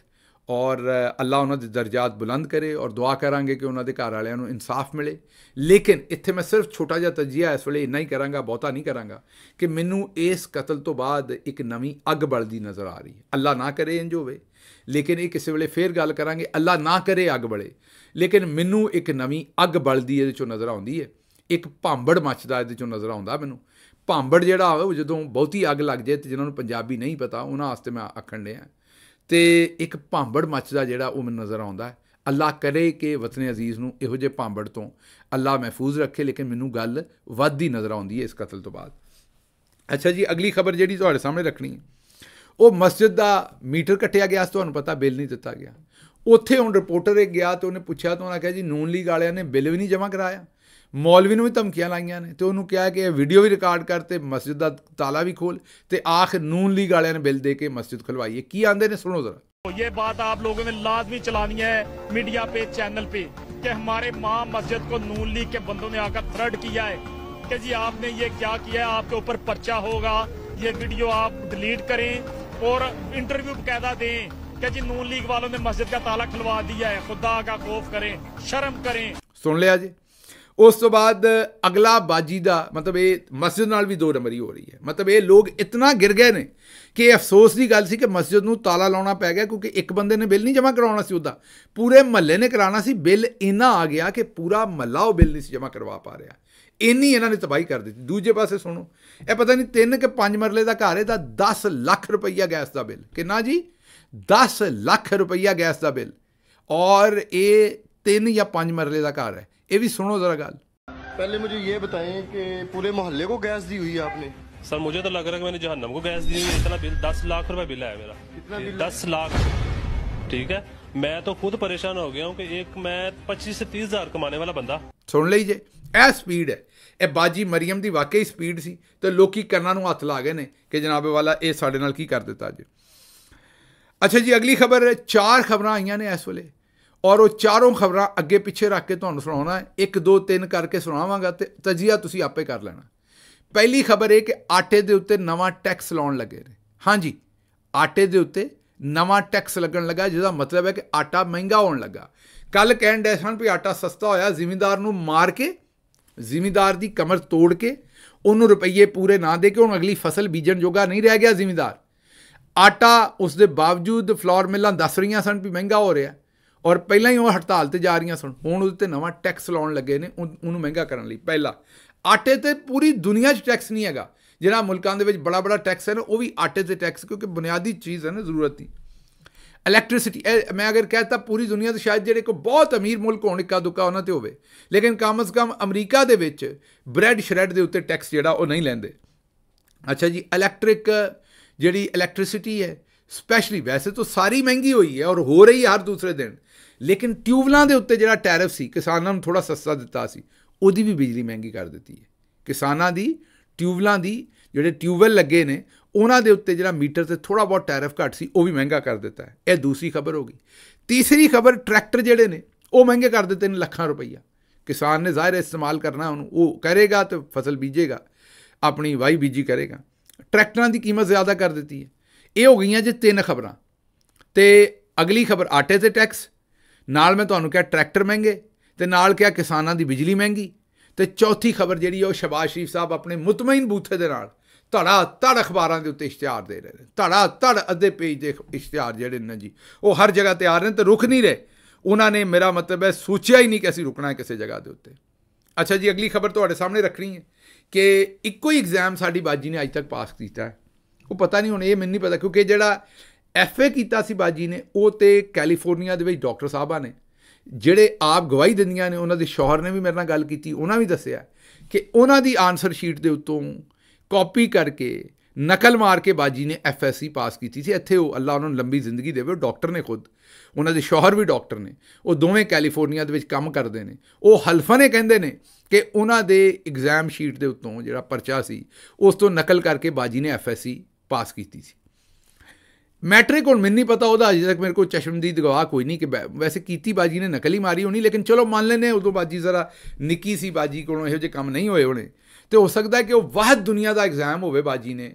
ਔਰ ਅੱਲਾ ਉਹਨਾਂ ਦੇ ਦਰਜਾਤ ਬੁਲੰਦ ਕਰੇ ਔਰ ਦੁਆ ਕਰਾਂਗੇ ਕਿ ਉਹਨਾਂ ਦੇ ਘਰ ਵਾਲਿਆਂ ਨੂੰ ਇਨਸਾਫ ਮਿਲੇ ਲੇਕਿਨ ਇੱਥੇ ਮੈਂ ਸਿਰਫ ਛੋਟਾ ਜਿਹਾ ਤਜੀਆ ਇਸ ਵੇਲੇ ਇੰਨਾ ਹੀ ਕਰਾਂਗਾ ਬਹੁਤਾ ਨਹੀਂ ਕਰਾਂਗਾ ਕਿ ਮੈਨੂੰ ਇਸ ਕਤਲ ਤੋਂ ਬਾਅਦ ਇੱਕ ਨਵੀਂ ਅੱਗ ਬਲਦੀ ਨਜ਼ਰ ਆ ਰਹੀ ਹੈ ਅੱਲਾ ਨਾ ਕਰੇ ਇੰਜ ਹੋਵੇ ਲੇਕਿਨ ਇਹ ਕਿਸੇ ਵੇਲੇ ਫੇਰ ਗੱਲ ਕਰਾਂਗੇ ਅੱਲਾ ਨਾ ਕਰੇ ਅੱਗ ਬਲੇ ਲੇਕਿਨ ਮੈਨੂੰ ਇੱਕ ਨਵੀਂ ਅੱਗ ਬਲਦੀ ਇਹਦੇ ਚੋਂ ਨਜ਼ਰ ਆਉਂਦੀ ਹੈ ਇੱਕ ਭਾਂਬੜ ਮੱਚਦਾ ਇਹਦੇ ਚੋਂ ਨਜ਼ਰ ਆਉਂਦਾ ਮੈਨੂੰ ਭਾਂਬੜ ਜਿਹੜਾ ਹੋਵੇ ਜਦੋਂ ਬਹੁਤੀ ਅੱਗ ਲੱਗ ਜਾਏ ਤੇ ਜਿਨ੍ਹਾਂ ਨੂੰ ਪੰਜਾਬੀ ਨਹੀਂ ਪਤਾ ਉਹਨਾਂ ਵਾਸਤੇ ਮੈਂ ਆਖਣ ਲਿਆ ਤੇ ਇੱਕ ਭਾਂਬੜ ਮੱਚਦਾ ਜਿਹੜਾ ਉਹ ਮੈਨੂੰ ਨਜ਼ਰ ਆਉਂਦਾ ਹੈ ਅੱਲਾ ਕਰੇ ਕਿ ਵਤਨ ਅਜ਼ੀਜ਼ ਨੂੰ ਇਹੋ ਜਿਹੇ ਭਾਂਬੜ ਤੋਂ ਅੱਲਾ ਮਹਿਫੂਜ਼ ਰੱਖੇ ਲੇਕਿਨ ਮੈਨੂੰ ਗੱਲ ਵੱਧਦੀ ਨਜ਼ਰ ਆਉਂਦੀ ਹੈ ਇਸ ਕਤਲ ਤੋਂ ਬਾਅਦ ਅੱਛਾ ਜੀ ਅਗਲੀ ਖਬਰ ਜਿਹੜੀ ਤੁਹਾਡੇ ਸਾਹਮਣੇ ਰੱਖਣੀ ਹੈ ਉਹ ਮਸਜਿਦ ਦਾ ਮੀਟਰ ਕੱਟਿਆ ਗਿਆ ਤੁਹਾਨੂੰ ਪਤਾ ਬਿੱਲ ਨਹੀਂ ਦਿੱਤਾ ਗਿਆ ਉੱਥੇ ਹੁਣ ਰਿਪੋਰਟਰ ਇੱਕ ਗਿਆ ਤੇ ਉਹਨੇ ਪੁੱਛਿਆ ਤਾਂ ਉਹਨਾਂ ਕਿਹਾ ਜੀ ਨੂਨ ਲੀਗ ਵਾਲਿਆਂ ਨੇ ਬਿੱਲ ਵੀ ਨਹੀਂ ਜਮ੍ਹਾਂ ਕਰਾਇਆ ਮੌਲਵੀ ਨੂੰ ਵੀ ਵੀ ਵੀ ਧਮਕੀਆਂ ਲਾਈਆਂ ਨੇ ਨੇ ਤੇ ਤੇ ਤੇ ਉਹਨੂੰ ਕਿਹਾ ਕਿ ਇਹ ਵੀਡੀਓ ਰਿਕਾਰਡ ਕਰ ਮਸਜਿਦ ਮਸਜਿਦ ਦਾ ਤਾਲਾ ਖੋਲ ਨੂਨ ਲੀਗ ਵਾਲਿਆਂ ਬਿੱਲ ਦੇ ਕੇ ਖੁਲਵਾਈ ਹੈ ਕੀ ਆਂਦੇ ਨੇ نو دھمکیاں یہ کیا آپ کے اوپر پرچا ہوگا یہ ویڈیو آپ ڈلیٹ کرے اور انٹرویو پیدا دے کہ جی نو لیگ والوں نے مسجد کا تالا کھلوا دیا ہے خدا کا خوف کرے شرم کرے سن لیا جی ਉਸ ਤੋਂ ਬਾਅਦ ਅਗਲਾ ਬਾਜੀ ਦਾ ਮਤਲਬ ਇਹ ਮਸਜਿਦ ਨਾਲ ਵੀ ਦੋ ਨੰਬਰੀ ਹੋ ਰਹੀ ਹੈ ਮਤਲਬ ਇਹ ਲੋਕ ਇਤਨਾ ਗਿਰ ਗਏ ਨੇ ਕਿ ਅਫਸੋਸ ਦੀ ਗੱਲ ਸੀ ਕਿ ਮਸਜਿਦ ਨੂੰ ਤਾਲਾ ਲਾਉਣਾ ਪੈ ਗਿਆ ਕਿਉਂਕਿ ਇੱਕ ਬੰਦੇ ਨੇ ਬਿੱਲ ਨਹੀਂ ਜਮ੍ਹਾਂ ਕਰਾਉਣਾ ਸੀ ਉਹਦਾ ਪੂਰੇ ਮਹੱਲੇ ਨੇ ਕਰਾਉਣਾ ਸੀ ਬਿੱਲ ਇਨਾ ਆ ਗਿਆ ਕਿ ਪੂਰਾ ਮਹੱਲਾ ਉਹ ਬਿੱਲ ਨਹੀਂ ਸੀ ਜਮ੍ਹਾਂ ਕਰਵਾ ਪਾ ਰਿਹਾ ਇੰਨੀ ਇਹਨਾਂ ਨੇ ਤਬਾਹੀ ਕਰ ਦਿੱਤੀ ਦੂਜੇ ਪਾਸੇ ਸੁਣੋ ਇਹ ਪਤਾ ਨਹੀਂ ਤਿੰਨ ਕਿ ਪੰਜ ਮਰਲੇ ਦਾ ਘਰ ਹੈ ਦਾ 10 ਲੱਖ ਰੁਪਈਆ ਗੈਸ ਦਾ ਬਿੱਲ ਕਿੰਨਾ ਜੀ 10 ਲੱਖ ਰੁਪਈਆ ਗੈਸ ਦਾ ਬਿੱਲ ਔਰ ਇਹ ਤਿੰਨ ਜਾਂ ਪੰਜ ਮਰਲੇ ਦਾ ਘਰ ਹੈ ਇਹ ਵੀ ਸੁਣੋ ਜ਼ਰਾ ਗੱਲ ਪਹਿਲੇ ਮੈਨੂੰ ਇਹ ਬਤਾਏ ਕਿ ਪੂਰੇ ਮੁਹੱਲੇ ਕੋ ਗੈਸ ਦੀ ਹੋਈ है आपने सर मुझे तो लग रहा है कि मैंने जहन्नम को गैस दी हुई है इतना बिल दस लाख रुपए बिल है मेरा दस लाख ठीक है ਮੈਂ ਤਾਂ ਖੁਦ ਪਰੇਸ਼ਾਨ ਹੋ ਗਿਆ ਹਾਂ ਕਿ ਇੱਕ ਮੈਂ 25 ਸੇ 30 ਹਜ਼ਾਰ ਕਮਾਣੇ ਵਾਲਾ ਬੰਦਾ ਸੁਣ ਲਈ ਜੇ ਐ ਸਪੀਡ ਹੈ ਇਹ ਬਾਜੀ ਮਰੀਮ ਦੀ ਵਾਕਈ ਸਪੀਡ ਸੀ ਤੇ ਲੋਕੀ ਕੰਨਾਂ ਨੂੰ ਹੱਥ ਲਾ ਗਏ ਨੇ ਕਿ ਜਨਾਬੇ ਵਾਲਾ ਇਹ ਸਾਡੇ ਨਾਲ ਕੀ ਕਰ ਦਿੱਤਾ ਅੱਜ ਅੱਛਾ ਜੀ ਅਗਲੀ ਖਬਰ ਚਾਰ ਖਬਰਾਂ ਆਈਆਂ ਨੇ ਇਸ ਵੇਲੇ ਔਰ ਉਹ ਚਾਰੋਂ ਖਬਰਾਂ ਅੱਗੇ ਪਿੱਛੇ ਰੱਖ ਕੇ ਤੁਹਾਨੂੰ ਸੁਣਾਉਣਾ ਇੱਕ 1 2 3 ਕਰਕੇ ਸੁਣਾਵਾਂਗਾ ਤੇ ਤਜੀਆ ਤੁਸੀਂ ਆਪੇ ਕਰ ਲੈਣਾ ਪਹਿਲੀ ਖਬਰ ਇਹ ਕਿ ਆਟੇ ਦੇ ਉੱਤੇ ਨਵਾਂ ਟੈਕਸ ਲਾਉਣ ਲੱਗੇ ਨੇ ਹਾਂਜੀ ਆਟੇ ਦੇ ਉੱਤੇ ਨਵਾਂ ਟੈਕਸ ਲੱਗਣ ਲੱਗਾ ਜਿਹਦਾ ਮਤਲਬ ਹੈ ਕਿ ਆਟਾ ਮਹਿੰਗਾ ਹੋਣ ਲੱਗਾ ਕੱਲ ਕਹਿਣ ਦੇ ਸਨ ਵੀ ਆਟਾ ਸਸਤਾ ਹੋਇਆ ਜ਼ਿਮੀਂਦਾਰ ਨੂੰ ਮਾਰ ਕੇ ਜ਼ਿਮੀਂਦਾਰ ਦੀ ਕਮਰ ਤੋੜ ਕੇ ਉਹਨੂੰ ਰੁਪਈਏ ਪੂਰੇ ਨਾ ਦੇ ਕੇ ਹੁਣ ਅਗਲੀ ਫਸਲ ਬੀਜਣ ਜੋਗਾ ਨਹੀਂ ਰਹਿ ਗਿਆ ਜ਼ਿਮੀਂਦਾਰ ਆਟਾ ਉਸ ਦੇ ਬਾਵਜੂਦ ਫਲੋਰ ਮਿਲਾਂ ਦੱਸ ਰਹੀਆਂ ਸਨ ਵੀ ਮਹਿੰਗਾ ਹੋ ਰਿਹਾ ਔਰ ਪਹਿਲਾਂ ਹੀ ਉਹ ਹੜਤਾਲ ਤੇ ਜਾ ਰਹੀਆਂ ਸਨ ਹੁਣ ਉਹਦੇ ਤੇ ਨਵਾਂ ਟੈਕਸ ਲਾਉਣ ਲੱਗੇ ਨੇ ਉਹਨੂੰ ਮਹਿੰਗਾ ਕਰਨ ਲਈ ਪਹਿਲਾ ਆਟੇ ਤੇ ਪੂਰੀ ਦੁਨੀਆ 'ਚ ਟੈਕਸ ਨਹੀਂ ਹੈਗਾ ਜਿਹੜਾ ਮੁਲਕਾਂ ਦੇ ਵਿੱਚ ਬੜਾ ਬੜਾ ਟੈਕਸ ਹੈ ਨਾ ਉਹ ਵੀ ਆਟੇ ਤੇ ਟੈਕਸ ਕਿਉਂਕਿ ਬੁਨਿਆਦੀ ਚੀਜ਼ ਹੈ ਨਾ ਜ਼ਰੂਰਤ ਦੀ ਇਲੈਕਟ੍ਰਿਸਿਟੀ ਮੈਂ ਅਗਰ ਕਹਤਾ ਪੂਰੀ ਦੁਨੀਆ ਤੇ ਸ਼ਾਇਦ ਜਿਹੜੇ ਕੋ ਬਹੁਤ ਅਮੀਰ ਮੁਲਕ ਹੋਣ ਇੱਕਾ ਦੁੱਕਾ ਉਹਨਾਂ ਤੇ ਹੋਵੇ ਲੇਕਿਨ ਕਮ ਅਸ ਕਮ ਅਮਰੀਕਾ ਦੇ ਵਿੱਚ ਬ੍ਰੈਡ ਸ਼ਰੈਡ ਦੇ ਉੱਤੇ ਟੈਕਸ ਜਿਹੜਾ ਉਹ ਨਹੀਂ ਲੈਂਦੇ ਅੱਛਾ ਜੀ ਇਲੈਕਟ੍ਰਿਕ ਜਿਹੜੀ ਇਲੈਕਟ੍ਰਿਸਿਟੀ ਹੈ ਸਪੈਸ਼ਲੀ ਵੈਸੇ ਤਾਂ ਸਾਰੀ ਮਹਿੰਗੀ ਹੋਈ ਹੈ ਔਰ ਹੋ ਰਹੀ ਹਰ ਦੂਸਰੇ ਦਿਨ ਲੇਕਿਨ ਟਿਊਬਲਾਂ ਦੇ ਉੱਤੇ ਜਿਹੜਾ ਟੈਰਿਫ ਸੀ ਕਿਸਾਨਾਂ ਨੂੰ ਥੋੜਾ ਸਸਤਾ ਦਿੱਤਾ ਸੀ ਉਹਦੀ ਵੀ ਬਿਜਲੀ ਮਹਿੰਗੀ ਕਰ ਦਿੱਤੀ ਹੈ ਕਿਸਾਨਾਂ ਦੀ ਟਿਊਬਲਾਂ ਦੀ ਜਿਹੜੇ ਟਿਊਬਲ ਲੱਗੇ ਨੇ ਉਹਨਾਂ ਦੇ ਉੱਤੇ ਜਿਹੜਾ ਮੀਟਰ ਤੇ ਥੋੜਾ ਬਹੁਤ ਟੈਰਿਫ ਘਟ ਸੀ ਉਹ ਵੀ ਮਹਿੰਗਾ ਕਰ ਦਿੱਤਾ ਹੈ ਇਹ ਦੂਸਰੀ ਖਬਰ ਹੋ ਗਈ ਤੀਸਰੀ ਖਬਰ ਟਰੈਕਟਰ ਜਿਹੜੇ ਨੇ ਉਹ ਮਹਿੰਗੇ ਕਰ ਦਿੱਤੇ ਨੇ ਲੱਖਾਂ ਰੁਪਈਆ ਕਿਸਾਨ ਨੇ ਜ਼ਾਹਿਰ ਇਸਤੇਮਾਲ ਕਰਨਾ ਉਹਨੂੰ ਉਹ ਕਰੇਗਾ ਤੇ ਫਸਲ ਬੀਜੇਗਾ ਆਪਣੀ ਵਾਈ ਬੀਜੀ ਕਰੇਗਾ ਟਰੈਕਟਰਾਂ ਦੀ ਕੀਮਤ ਜ਼ਿਆਦਾ ਕਰ ਦਿੱਤੀ ਹੈ ਇਹ ਹੋ ਗਈਆਂ ਜੇ ਤਿੰਨ ਖਬਰਾਂ ਤੇ ਅਗਲੀ ਖਬਰ ਆਟੇ ਤੇ ਟੈਕਸ ਨਾਲ ਮੈਂ ਤੁਹਾਨੂੰ ਕਿਹਾ ਟਰੈਕਟਰ ਮਹਿੰਗੇ ਤੇ ਨਾਲ ਕਿਹਾ ਕਿਸਾਨਾਂ ਦੀ ਬਿਜਲੀ ਮਹਿੰਗੀ ਤੇ ਚੌਥੀ ਖਬਰ ਜਿਹੜੀ ਉਹ ਸ਼ਬਾਸ਼ ਸ਼ਰੀਫ ਸਾਹਿਬ ਆਪਣੇ ਮੁਤਮਈਨ ਬੂਥੇ ਦੇ ਨਾਲ ਧੜਾ ਧੜ ਅਖਬਾਰਾਂ ਦੇ ਉੱਤੇ ਇਸ਼ਤਿਹਾਰ ਦੇ ਰਹੇ ਨੇ ਧੜਾ ਧੜ ਅੱਧੇ ਪੇਜ ਦੇ ਇਸ਼ਤਿਹਾਰ ਜਿਹੜੇ ਨੇ ਜੀ ਉਹ ਹਰ ਜਗ੍ਹਾ ਤੇ ਆ ਰਹੇ ਨੇ ਤੇ ਰੁਕ ਨਹੀਂ ਰਹੇ ਉਹਨਾਂ ਨੇ ਮੇਰਾ ਮਤਲਬ ਹੈ ਸੋਚਿਆ ਹੀ ਨਹੀਂ ਕਿ ਅਸੀਂ ਰੁਕਣਾ ਹੈ ਕਿਸੇ ਜਗ੍ਹਾ ਦੇ ਉੱਤੇ ਅੱਛਾ ਜੀ ਅਗਲੀ ਖਬਰ ਤੁਹਾਡੇ ਸਾਹਮਣੇ ਰੱਖਣੀ ਹੈ ਕਿ ਇੱਕੋ ਹੀ ਐਗਜ਼ਾਮ ਸਾਡੀ ਬਾਜੀ ਨੇ ਅੱਜ ਤੱਕ ਪਾਸ ਕੀਤਾ ਹੈ ਉਹ ਪਤਾ ਨਹੀਂ ਹੁਣ ਇਹ ਮੈਨੂੰ ਨਹੀਂ ਪਤਾ ਕਿਉਂਕਿ ਜਿਹੜਾ ਐਫਏ ਕੀਤਾ ਸੀ ਬਾਜੀ ਨੇ ਉਹ ਤੇ ਕੈਲੀਫੋਰਨੀਆ ਦੇ ਵਿੱਚ ਡਾਕਟਰ ਸਾਹਿਬਾ ਨੇ ਜਿਹੜੇ ਆਪ ਗਵਾਹੀ ਦਿੰਦੀਆਂ ਨੇ ਉਹਨਾਂ ਦੇ ਸ਼ੋਹਰ ਨੇ ਵੀ ਮੇਰੇ ਨਾਲ ਗੱਲ ਕੀਤੀ ਉਹਨਾਂ ਵੀ ਦੱਸਿਆ ਕਿ ਉਹਨਾਂ ਦੀ ਆਨਸਰ ਸ਼ੀਟ ਦੇ ਉੱਤੋਂ ਕਾਪੀ ਕਰਕੇ ਨਕਲ ਮਾਰ ਕੇ ਬਾਜੀ ਨੇ ਐਫਐਸਸੀ ਪਾਸ ਕੀਤੀ ਸੀ ਇੱਥੇ ਉਹ ਅੱਲਾ ਉਹਨਾਂ ਨੂੰ ਲੰਬੀ ਜ਼ਿੰਦਗੀ ਦੇਵੇ ਉਹ ਡਾਕਟਰ ਨੇ ਖੁਦ ਉਹਨਾਂ ਦੇ ਸ਼ੋਹਰ ਵੀ ਡਾਕਟਰ ਨੇ ਉਹ ਦੋਵੇਂ ਕੈਲੀਫੋਰਨੀਆ ਦੇ ਵਿੱਚ ਕੰਮ ਕਰਦੇ ਨੇ ਉਹ ਹਲਫਾ ਨੇ ਕਹਿੰਦੇ ਨੇ ਕਿ ਉਹਨਾਂ ਦੇ ਐਗਜ਼ਾਮ ਸ਼ੀਟ ਦੇ ਉੱਤੋਂ ਜਿਹੜਾ ਪਰਚਾ ਸੀ ਉਸ ਤੋਂ ਨਕਲ ਕਰਕੇ ਬਾਜੀ ਨੇ ਐਫਐਸਸੀ ਪਾਸ ਕੀਤੀ ਸੀ ਮੈਟ੍ਰਿਕ ਹੁਣ ਮੈਨੂੰ ਨਹੀਂ ਪਤਾ ਉਹਦਾ ਅਜੇ ਤੱਕ ਮੇਰੇ ਕੋਲ ਚਸ਼ਮਦੀਦ ਗਵਾਹ ਕੋਈ ਨਹੀਂ ਕਿ ਵੈਸੇ ਕੀਤੀ ਬਾਜੀ ਨੇ ਨਕਲੀ ਮਾਰੀ ਹੋਣੀ ਲੇਕਿਨ ਚਲੋ ਮੰਨ ਲੈਨੇ ਉਦੋਂ ਬਾਜੀ ਜ਼ਰਾ ਨਿੱਕੀ ਸੀ ਬਾਜੀ ਕੋਲੋਂ ਇਹੋ ਜਿਹੇ ਕੰਮ ਨਹੀਂ ਹੋਏ ਹੋਣੇ ਤੇ ਹੋ ਸਕਦਾ ਕਿ ਉਹ ਵਾਹਦ ਦੁਨੀਆ ਦਾ ਐਗਜ਼ਾਮ ਹੋਵੇ ਬਾਜੀ ਨੇ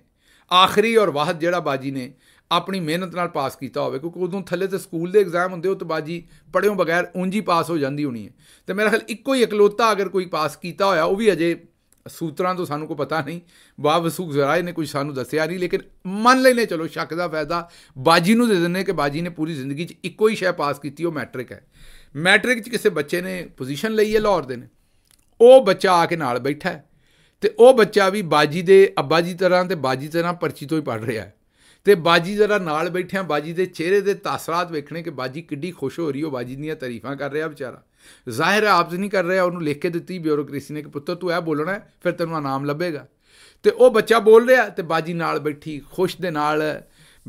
ਆਖਰੀ ਔਰ ਵਾਹਦ ਜਿਹੜਾ ਬਾਜੀ ਨੇ ਆਪਣੀ ਮਿਹਨਤ ਨਾਲ ਪਾਸ ਕੀਤਾ ਹੋਵੇ ਕਿਉਂਕਿ ਉਦੋਂ ਥੱਲੇ ਤੇ ਸਕੂਲ ਦੇ ਐਗਜ਼ਾਮ ਹੁੰਦੇ ਉਹ ਤੇ ਬਾਜੀ ਪੜਿਓ ਬਗੈਰ ਉਂਝ ਹੀ ਪਾਸ ਹੋ ਜਾਂਦੀ ਹੋਣੀ ਹੈ ਤੇ ਮੇਰਾ ਖਿਆਲ ਇੱਕੋ ਹੀ ਇਕਲੋਤਾ ਅਗਰ ਕੋਈ ਪਾਸ ਕੀਤਾ ਹੋਇਆ ਉਹ ਵੀ ਅਜੇ ਸੂਤਰਾਂ ਤੋਂ ਸਾਨੂੰ ਕੋ ਪਤਾ ਨਹੀਂ ਵਸੂਖ ਜ਼ਰਾਏ ਨੇ ਕੁਝ ਸਾਨੂੰ ਦੱਸਿਆ ਨਹੀਂ ਲੇਕਿਨ ਮੰਨ ਲੈਨੇ ਚਲੋ ਸ਼ੱਕ ਦਾ ਫਾਇਦਾ ਬਾਜੀ ਨੂੰ ਦੇ ਦਿੰਨੇ ਕਿ ਬਾਜੀ ਨੇ ਪੂਰੀ ਜ਼ਿੰਦਗੀ 'ਚ ਇੱਕੋ ਹੀ ਸ਼ੈ ਪਾਸ ਕੀਤੀ ਉਹ ਮੈਟ੍ਰਿਕ ਹੈ ਮੈਟ੍ਰਿਕ 'ਚ ਕਿਸੇ ਬੱਚੇ ਨੇ ਪੋਜੀਸ਼ਨ ਲਈ ਹੈ ਲਾਹੌਰ ਦੇ ਨੇ ਉਹ ਬੱਚਾ ਆ ਕੇ ਨਾਲ ਬੈਠਾ ਤੇ ਉਹ ਬੱਚਾ ਵੀ ਬਾਜੀ ਦੇ ਅੱਬਾ ਜੀ ਤਰ੍ਹਾਂ ਤੇ ਬਾਜੀ ਤਰ੍ਹਾਂ ਪਰਚੀ ਤੋਂ ਹੀ ਪੜ ਰਿਹਾ ਹੈ ਤੇ ਬਾਜੀ ਜਰਾ ਨਾਲ ਬੈਠਿਆ ਬਾਜੀ ਦੇ ਚਿਹਰੇ ਦੇ ਤਾਸਰਾਤ ਵੇਖਣੇ ਕਿ ਬਾਜੀ ਕਿੱਡੀ ਖੁਸ਼ ਹੋ ਰਹੀ ਹੋ ਬਾਜੀ ਦੀਆਂ ਤਾਰੀਫਾਂ ਕਰ ਰਿਹਾ ਵਿਚਾਰਾ ਜ਼ਾਹਿਰ ਹੈ ਆਪ ਨਹੀਂ ਕਰ ਰਿਹਾ ਉਹਨੂੰ ਲਿਖ ਕੇ ਦਿੱਤੀ ਬਿਊਰੋਕ੍ਰੇਸੀ ਨੇ ਕਿ ਪੁੱਤਰ ਤੂੰ ਇਹ ਬੋਲਣਾ ਫਿਰ ਤੈਨੂੰ ਇਨਾਮ ਲੱਭੇਗਾ ਤੇ ਉਹ ਬੱਚਾ ਬੋਲ ਰਿਹਾ ਤੇ ਬਾਜੀ ਨਾਲ ਬੈਠੀ ਖੁਸ਼ ਦੇ ਨਾਲ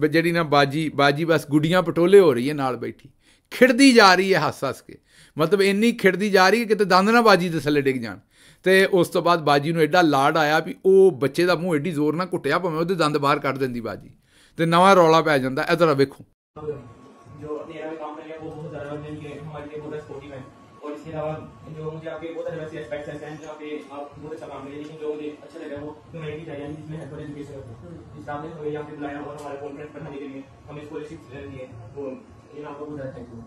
ਜਿਹੜੀ ਨਾ ਬਾਜੀ ਬਾਜੀ ਬਸ ਗੁੱਡੀਆਂ ਪਟੋਲੇ ਹੋ ਰਹੀ ਹੈ ਨਾਲ ਬੈਠੀ ਖਿੜਦੀ ਜਾ ਰਹੀ ਹੈ ਹੱਸ ਹੱਸ ਕੇ ਮਤਲਬ ਇੰਨੀ ਖਿੜਦੀ ਜਾ ਰਹੀ ਹੈ ਕਿ ਤੇ ਦੰਦ ਨਾ ਬਾਜੀ ਦੇ ਥੱਲੇ ਡਿੱਗ ਜਾਣ ਤੇ ਉਸ ਤੋਂ ਬਾਅਦ ਬਾਜੀ ਨੂੰ ਐਡਾ ਲਾੜ ਆਇਆ ਵੀ ਉਹ ਬੱਚੇ ਦਾ ਮੂੰਹ ਐਡੀ ਜ਼ੋਰ ਨਾਲ ਘੁੱਟਿਆ ਭਾਵੇਂ ਉਹਦੇ ਦੰਦ ਬਾਹਰ ਕੱਢ ਦਿੰਦੀ ਬਾਜੀ ਤੇ ਨਵਾਂ ਰੌਲਾ ਪੈ ਜਾਂਦਾ ਐ ਤਰਾ ਵੇਖੋ ਜੋ ਨੇਰਾ ਕੰਮ ਕਰਿਆ ਉਹ ਬਹੁਤ ਜ਼ਿਆਦਾ ਬੰਦੇ ਕਿ ਹਮਾਰੇ ਬਹੁਤ ਸਪੋਰਟਿਵ ਹੈ ਔਰ ਇਸ ਇਲਾਵਾ ਜੋ ਮੁਝੇ ਆਪਕੇ ਬਹੁਤ ਅਰਵੈਸੀ ਐਸਪੈਕਟਸ ਹੈ ਜਹਾਂ ਆਪ ਬਹੁਤ ਅੱਛਾ ਕੰਮ ਕਰ ਜੋ ਮੁਝੇ ਅੱਛਾ ਲੱਗਾ ਉਹ ਮੈਂ ਇਹ ਜਾਇਆ ਜਿਸ ਮੈਂ ਹੈਲਪਰ ਐਜੂਕੇਸ਼ਨ ਕਰਤਾ ਇਸ ਸਾਹਮਣੇ ਹੋਏ ਜਾਂ ਕਿ ਬੁਲਾਇਆ ਹੋਰ ਹਮਾਰੇ ਕੰਫਰੈਂਸ ਪੜ੍ਹਾਉਣ ਦੇ ਲਈ ਹਮੇ ਸਕੋਲਰਸ਼ਿਪ ਲੈ ਰਹੀ ਹੈ ਉਹ ਇਹ ਆਪਕੋ ਬਹੁਤ ਥੈਂਕ ਯੂ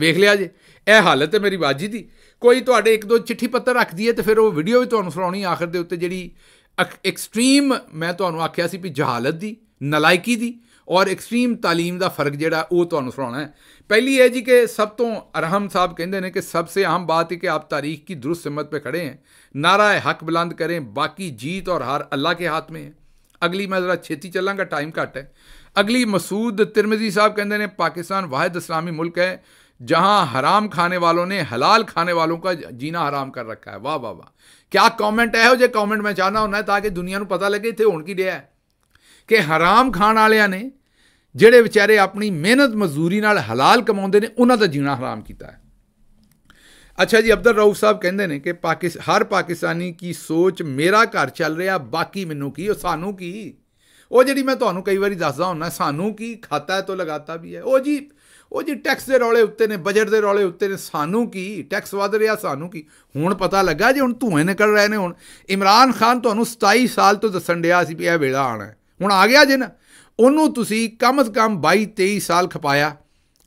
ਵੇਖ ਲਿਆ ਜੇ ਇਹ ਹਾਲਤ ਹੈ ਮੇਰੀ ਬਾਜੀ ਦੀ ਕੋਈ ਤੁਹਾਡੇ ਇੱਕ ਦੋ ਚਿੱਠੀ ਪੱਤਰ ਰੱਖਦੀ ਹੈ ਤੇ ਫਿਰ ਉਹ ਵੀਡੀਓ ਵੀ ਤੁਹਾਨੂੰ ਸੁਣਾਉਣੀ ਆਖਰ ਦੇ ਉੱਤੇ ਜਿਹੜੀ اک ایکسٹریم میں تو آخر سی بھی جہالت کی نلائکی کی اور ایکسٹریم تعلیم کا فرق جاؤں سنا ہے پہلی ہے جی کہ سب تو ارحم صاحب کہتے ہیں کہ سب سے اہم بات یہ کہ آپ تاریخ کی درست سمت پہ کھڑے ہیں نعرہ حق بلند کریں باقی جیت اور ہار اللہ کے ہاتھ میں ہے اگلی میں ذرا چھتی چلاں گا ٹائم گھٹ ہے اگلی مسعود ترمزی صاحب کہتے ہیں نے پاکستان واحد اسلامی ملک ہے जहां हराम खाने वालों ने हलाल खाने वालों का ਜੀਣਾ ਹਰਾਮ ਕਰ ਰੱਖਾ ਹੈ ਵਾਹ ਵਾਹ ਵਾਹ ਕਿਆ ਕਮੈਂਟ ਇਹੋ ਜੇ ਕਮੈਂਟ ਮੈਂ ਚਾਹਨਾ ਹੁੰਦਾ ਤਾਂ ਕਿ ਦੁਨੀਆ ਨੂੰ ਪਤਾ ਲੱਗੇ ਇੱਥੇ ਹੋਣ ਕੀ ਰਿਹਾ ਹੈ ਕਿ ਹਰਾਮ ਖਾਣ ਵਾਲਿਆਂ ਨੇ ਜਿਹੜੇ ਵਿਚਾਰੇ ਆਪਣੀ ਮਿਹਨਤ ਮਜ਼ਦੂਰੀ ਨਾਲ ਹਲਾਲ ਕਮਾਉਂਦੇ ਨੇ ਉਹਨਾਂ ਦਾ ਜੀਣਾ ਹਰਾਮ ਕੀਤਾ ਹੈ ਅੱਛਾ ਜੀ ਅਬਦੁਲ ਰਊਫ ਸਾਹਿਬ ਕਹਿੰਦੇ ਨੇ ਕਿ ਪਾਕਿਸ ਹਰ ਪਾਕਿਸਤਾਨੀ ਕੀ ਸੋਚ ਮੇਰਾ ਘਰ ਚੱਲ ਰਿਹਾ ਬਾਕੀ ਮੈਨੂੰ ਕੀ ਉਹ ਸਾਨੂੰ ਕੀ ਉਹ ਜਿਹੜੀ ਮੈਂ ਤੁਹਾਨੂੰ ਕਈ ਵਾਰੀ ਦੱਸਦਾ ਹੁੰਨਾ ਸਾਨੂੰ ਕੀ ਖਾਤਾ ਹੈ ਤੋਂ ਲਗਾਤਾ ਵੀ ਹੈ ਉਹ ਜੀ ਉਹ ਜੀ ਟੈਕਸ ਦੇ ਰੌਲੇ ਉੱਤੇ ਨੇ ਬਜਟ ਦੇ ਰੌਲੇ ਉੱਤੇ ਨੇ ਸਾਨੂੰ ਕੀ ਟੈਕਸ ਵਧ ਰਿਹਾ ਸਾਨੂੰ ਕੀ ਹੁਣ ਪਤਾ ਲੱਗਾ ਜੇ ਹੁਣ ਧੂਏ ਨਿਕਲ ਰਹੇ ਨੇ ਹੁਣ ਇਮਰਾਨ ਖਾਨ ਤੁਹਾਨੂੰ 27 ਸਾਲ ਤੋਂ ਦੱਸਣ ਡਿਆ ਸੀ ਵੀ ਇਹ ਵੇਲਾ ਆਣਾ ਹੁਣ ਆ ਗਿਆ ਜੇ ਨਾ ਉਹਨੂੰ ਤੁਸੀਂ ਕਮਸ ਕਮ 22 23 ਸਾਲ ਖਪਾਇਆ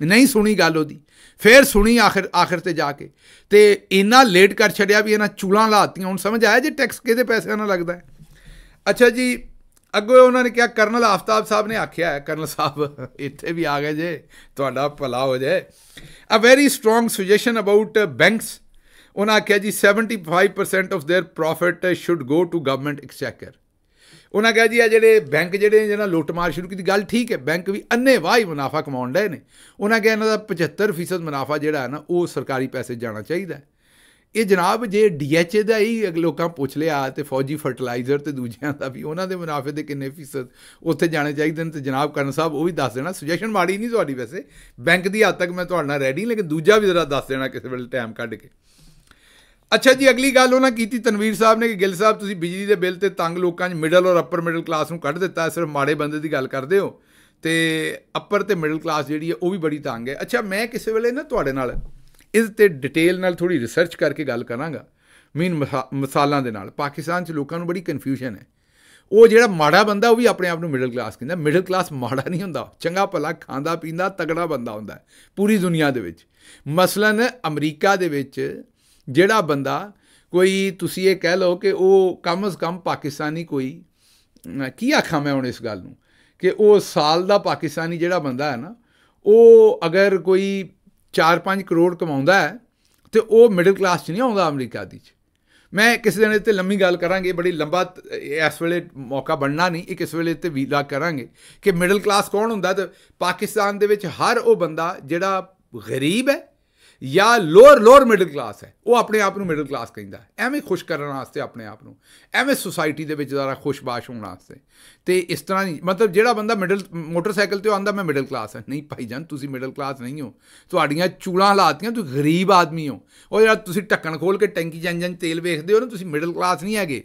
ਨਹੀਂ ਸੁਣੀ ਗੱਲ ਉਹਦੀ ਫੇਰ ਸੁਣੀ ਆਖਰ ਆਖਰ ਤੇ ਜਾ ਕੇ ਤੇ ਇੰਨਾ ਲੇਟ ਕਰ ਛੜਿਆ ਵੀ ਇਹਨਾਂ ਚੂਲਾਂ ਲਾਤੀਆਂ ਹੁਣ ਸਮਝ ਆਇਆ ਜੇ ਟੈਕਸ ਕਿਹਦੇ ਪੈਸਿਆਂ ਨਾਲ ਲੱਗਦਾ ਹੈ ਅੱਛਾ ਜੀ ਅੱਗੇ ਉਹਨਾਂ ਨੇ ਕਿਹਾ ਕਰਨਲ ਆਫਤਾਬ ਸਾਹਿਬ ਨੇ ਆਖਿਆ ਹੈ ਕਰਨਲ ਸਾਹਿਬ ਇੱਥੇ ਵੀ ਆ ਗਏ ਜੇ ਤੁਹਾਡਾ ਭਲਾ ਹੋ ਜਾਏ a very strong suggestion about banks ਉਹਨਾਂ ਕਿਹਾ ਜੀ 75% of their profit should go to government exchequer ਉਹਨਾਂ ਕਹੇ ਜੀ ਆ ਜਿਹੜੇ ਬੈਂਕ ਜਿਹੜੇ ਜਿਹਨਾਂ ਲੁੱਟਮਾਰ ਸ਼ੁਰੂ ਕੀਤੀ ਗੱਲ ਠੀਕ ਹੈ ਬੈਂਕ ਵੀ ਅੰਨੇ ਵਾਹੀ ਮੁਨਾਫਾ ਕਮਾਉਣ ਰਹੇ ਨੇ ਉਹਨਾਂ ਕਹਿੰਦੇ ਇਹਨਾਂ ਦਾ 75% ਮੁਨਾਫਾ ਜਿਹੜਾ ਹੈ ਨਾ ਉਹ ਸਰਕਾਰੀ ਪੈਸੇ ਜਾਣਾ ਚਾਹੀਦਾ ਹੈ ਇਹ ਜਨਾਬ ਜੇ ਡੀਐਚਏ ਦਾ ਹੀ ਲੋਕਾਂ ਪੁੱਛ ਲਿਆ ਤੇ ਫੌਜੀ ਫਰਟੀਲਾਈਜ਼ਰ ਤੇ ਦੂਜਿਆਂ ਦਾ ਵੀ ਉਹਨਾਂ ਦੇ ਮੁਨਾਫੇ ਦੇ ਕਿੰਨੇ ਫੀਸਦ ਉੱਥੇ ਜਾਣੇ ਚਾਹੀਦੇ ਨੇ ਤੇ ਜਨਾਬ ਕਰਨ ਸਾਹਿਬ ਉਹ ਵੀ ਦੱਸ ਦੇਣਾ ਸੁਜੈਸ਼ਨ ਮਾੜੀ ਨਹੀਂ ਤੁਹਾਡੀ ਵੈਸੇ ਬੈਂਕ ਦੀ ਹੱਦ ਤੱਕ ਮੈਂ ਤੁਹਾਡੇ ਨਾਲ ਰੈਡੀ ਲੇਕਿਨ ਦੂਜਾ ਵੀ ਜ਼ਰਾ ਦੱਸ ਦੇਣਾ ਕਿਸੇ ਵੇਲੇ ਟਾਈਮ ਕੱਢ ਕੇ ਅੱਛਾ ਜੀ ਅਗਲੀ ਗੱਲ ਉਹਨਾਂ ਕੀਤੀ ਤਨਵੀਰ ਸਾਹਿਬ ਨੇ ਕਿ ਗਿੱਲ ਸਾਹਿਬ ਤੁਸੀਂ ਬਿਜਲੀ ਦੇ ਬਿੱਲ ਤੇ ਤੰਗ ਲੋਕਾਂ 'ਚ ਮਿਡਲ ਔਰ ਅਪਰ ਮਿਡਲ ਕਲਾਸ ਨੂੰ ਕੱਢ ਦਿੱਤਾ ਸਿਰਫ ਮਾੜੇ ਬੰਦੇ ਦੀ ਗੱਲ ਕਰਦੇ ਹੋ ਤੇ ਅਪਰ ਤੇ ਮਿਡਲ ਕਲਾਸ ਜਿਹੜੀ ਹੈ ਉਹ ਵੀ ਬੜੀ ਤੰਗ ਹੈ ਅੱਛਾ ਮੈਂ ਕਿਸੇ ਵੇਲੇ ਨਾ ਤੁਹਾਡੇ ਨਾਲ ਇਸ ਤੇ ਡਿਟੇਲ ਨਾਲ ਥੋੜੀ ਰਿਸਰਚ ਕਰਕੇ ਗੱਲ ਕਰਾਂਗਾ ਮੀਨ ਮਸਾਲਾਂ ਦੇ ਨਾਲ ਪਾਕਿਸਤਾਨ 'ਚ ਲੋਕਾਂ ਨੂੰ ਬੜੀ ਕਨਫਿਊਜ਼ਨ ਹੈ ਉਹ ਜਿਹੜਾ ਮਾੜਾ ਬੰਦਾ ਉਹ ਵੀ ਆਪਣੇ ਆਪ ਨੂੰ ਮਿਡਲ ਕਲਾਸ ਕਹਿੰਦਾ ਮਿਡਲ ਕਲਾਸ ਮਾੜਾ ਨਹੀਂ ਹੁੰਦਾ ਚੰਗਾ ਭਲਾ ਖਾਂਦਾ ਪੀਂਦਾ ਤਗੜਾ ਬੰਦਾ ਹੁੰਦਾ ਹੈ ਪੂਰੀ ਦੁਨੀਆ ਦੇ ਵਿੱਚ ਮਸਲਨ ਅਮਰੀਕਾ ਦੇ ਵਿੱਚ ਜਿਹੜਾ ਬੰਦਾ ਕੋਈ ਤੁਸੀਂ ਇਹ ਕਹਿ ਲਓ ਕਿ ਉਹ ਕਮ ਅਜ਼ ਕਮ ਪਾਕਿਸਤਾਨੀ ਕੋਈ ਕੀ ਆਖਾਂ ਮੈਂ ਹੁਣ ਇਸ ਗੱਲ ਨੂੰ ਕਿ ਉਹ ਸਾਲ ਦਾ ਪਾਕਿਸਤਾਨੀ ਜਿਹੜਾ ਬੰਦਾ ਹੈ ਨਾ ਉਹ ਅਗਰ ਕੋਈ 4-5 ਕਰੋੜ ਕਮਾਉਂਦਾ ਹੈ ਤੇ ਉਹ ਮਿਡਲ ਕਲਾਸ 'ਚ ਨਹੀਂ ਆਉਂਦਾ ਅਮਰੀਕਾ ਦੀ 'ਚ ਮੈਂ ਕਿਸੇ ਦਿਨ ਤੇ ਲੰਮੀ ਗੱਲ ਕਰਾਂਗੇ ਬੜੀ ਲੰਬਾ ਇਸ ਵੇਲੇ ਮੌਕਾ ਬਣਨਾ ਨਹੀਂ ਇੱਕ ਇਸ ਵੇਲੇ ਤੇ ਵੀਲਾ ਕਰਾਂਗੇ ਕਿ ਮਿਡਲ ਕਲਾਸ ਕੌਣ ਹੁੰਦਾ ਤੇ ਪਾਕਿਸਤਾਨ ਦੇ ਵਿੱਚ ਹਰ ਉਹ ਬੰਦਾ ਜਿਹੜਾ ਗਰੀਬ ਹੈ ਜਾਂ ਲੋਅਰ ਲੋਅਰ ਮਿਡਲ ਕਲਾਸ ਹੈ ਉਹ ਆਪਣੇ ਆਪ ਨੂੰ ਮਿਡਲ ਕਲਾਸ ਕਹਿੰਦਾ ਐਵੇਂ ਖੁਸ਼ ਕਰਨ ਵਾਸਤੇ ਆਪਣੇ ਆਪ ਨੂੰ ਐਵੇਂ ਸੋਸਾਇਟੀ ਦੇ ਵਿੱਚ ਜ਼ਰਾ ਖੁਸ਼ਬਾਸ਼ ਹੋਣ ਵਾਸਤੇ ਤੇ ਇਸ ਤਰ੍ਹਾਂ ਨਹੀਂ ਮਤਲਬ ਜਿਹੜਾ ਬੰਦਾ ਮਿਡਲ ਮੋਟਰਸਾਈਕਲ ਤੇ ਆਂਦਾ ਮੈਂ ਮਿਡਲ ਕਲਾਸ ਹਾਂ ਨਹੀਂ ਭਾਈ ਜਾਨ ਤੁਸੀਂ ਮਿਡਲ ਕਲਾਸ ਨਹੀਂ ਹੋ ਤੁਹਾਡੀਆਂ ਚੂਲਾਂ ਹਾਲਾਤੀਆਂ ਤੁਸੀਂ ਗਰੀਬ ਆਦਮੀ ਹੋ ਉਹ ਜਿਹੜਾ ਤੁਸੀਂ ਢੱਕਣ ਖੋਲ ਕੇ ਟੈਂਕੀ ਜਾਂ ਜਾਂ ਤੇਲ ਵੇਖਦੇ ਹੋ ਨਾ ਤੁਸੀਂ ਮਿਡਲ ਕਲਾਸ ਨਹੀਂ ਹੈਗੇ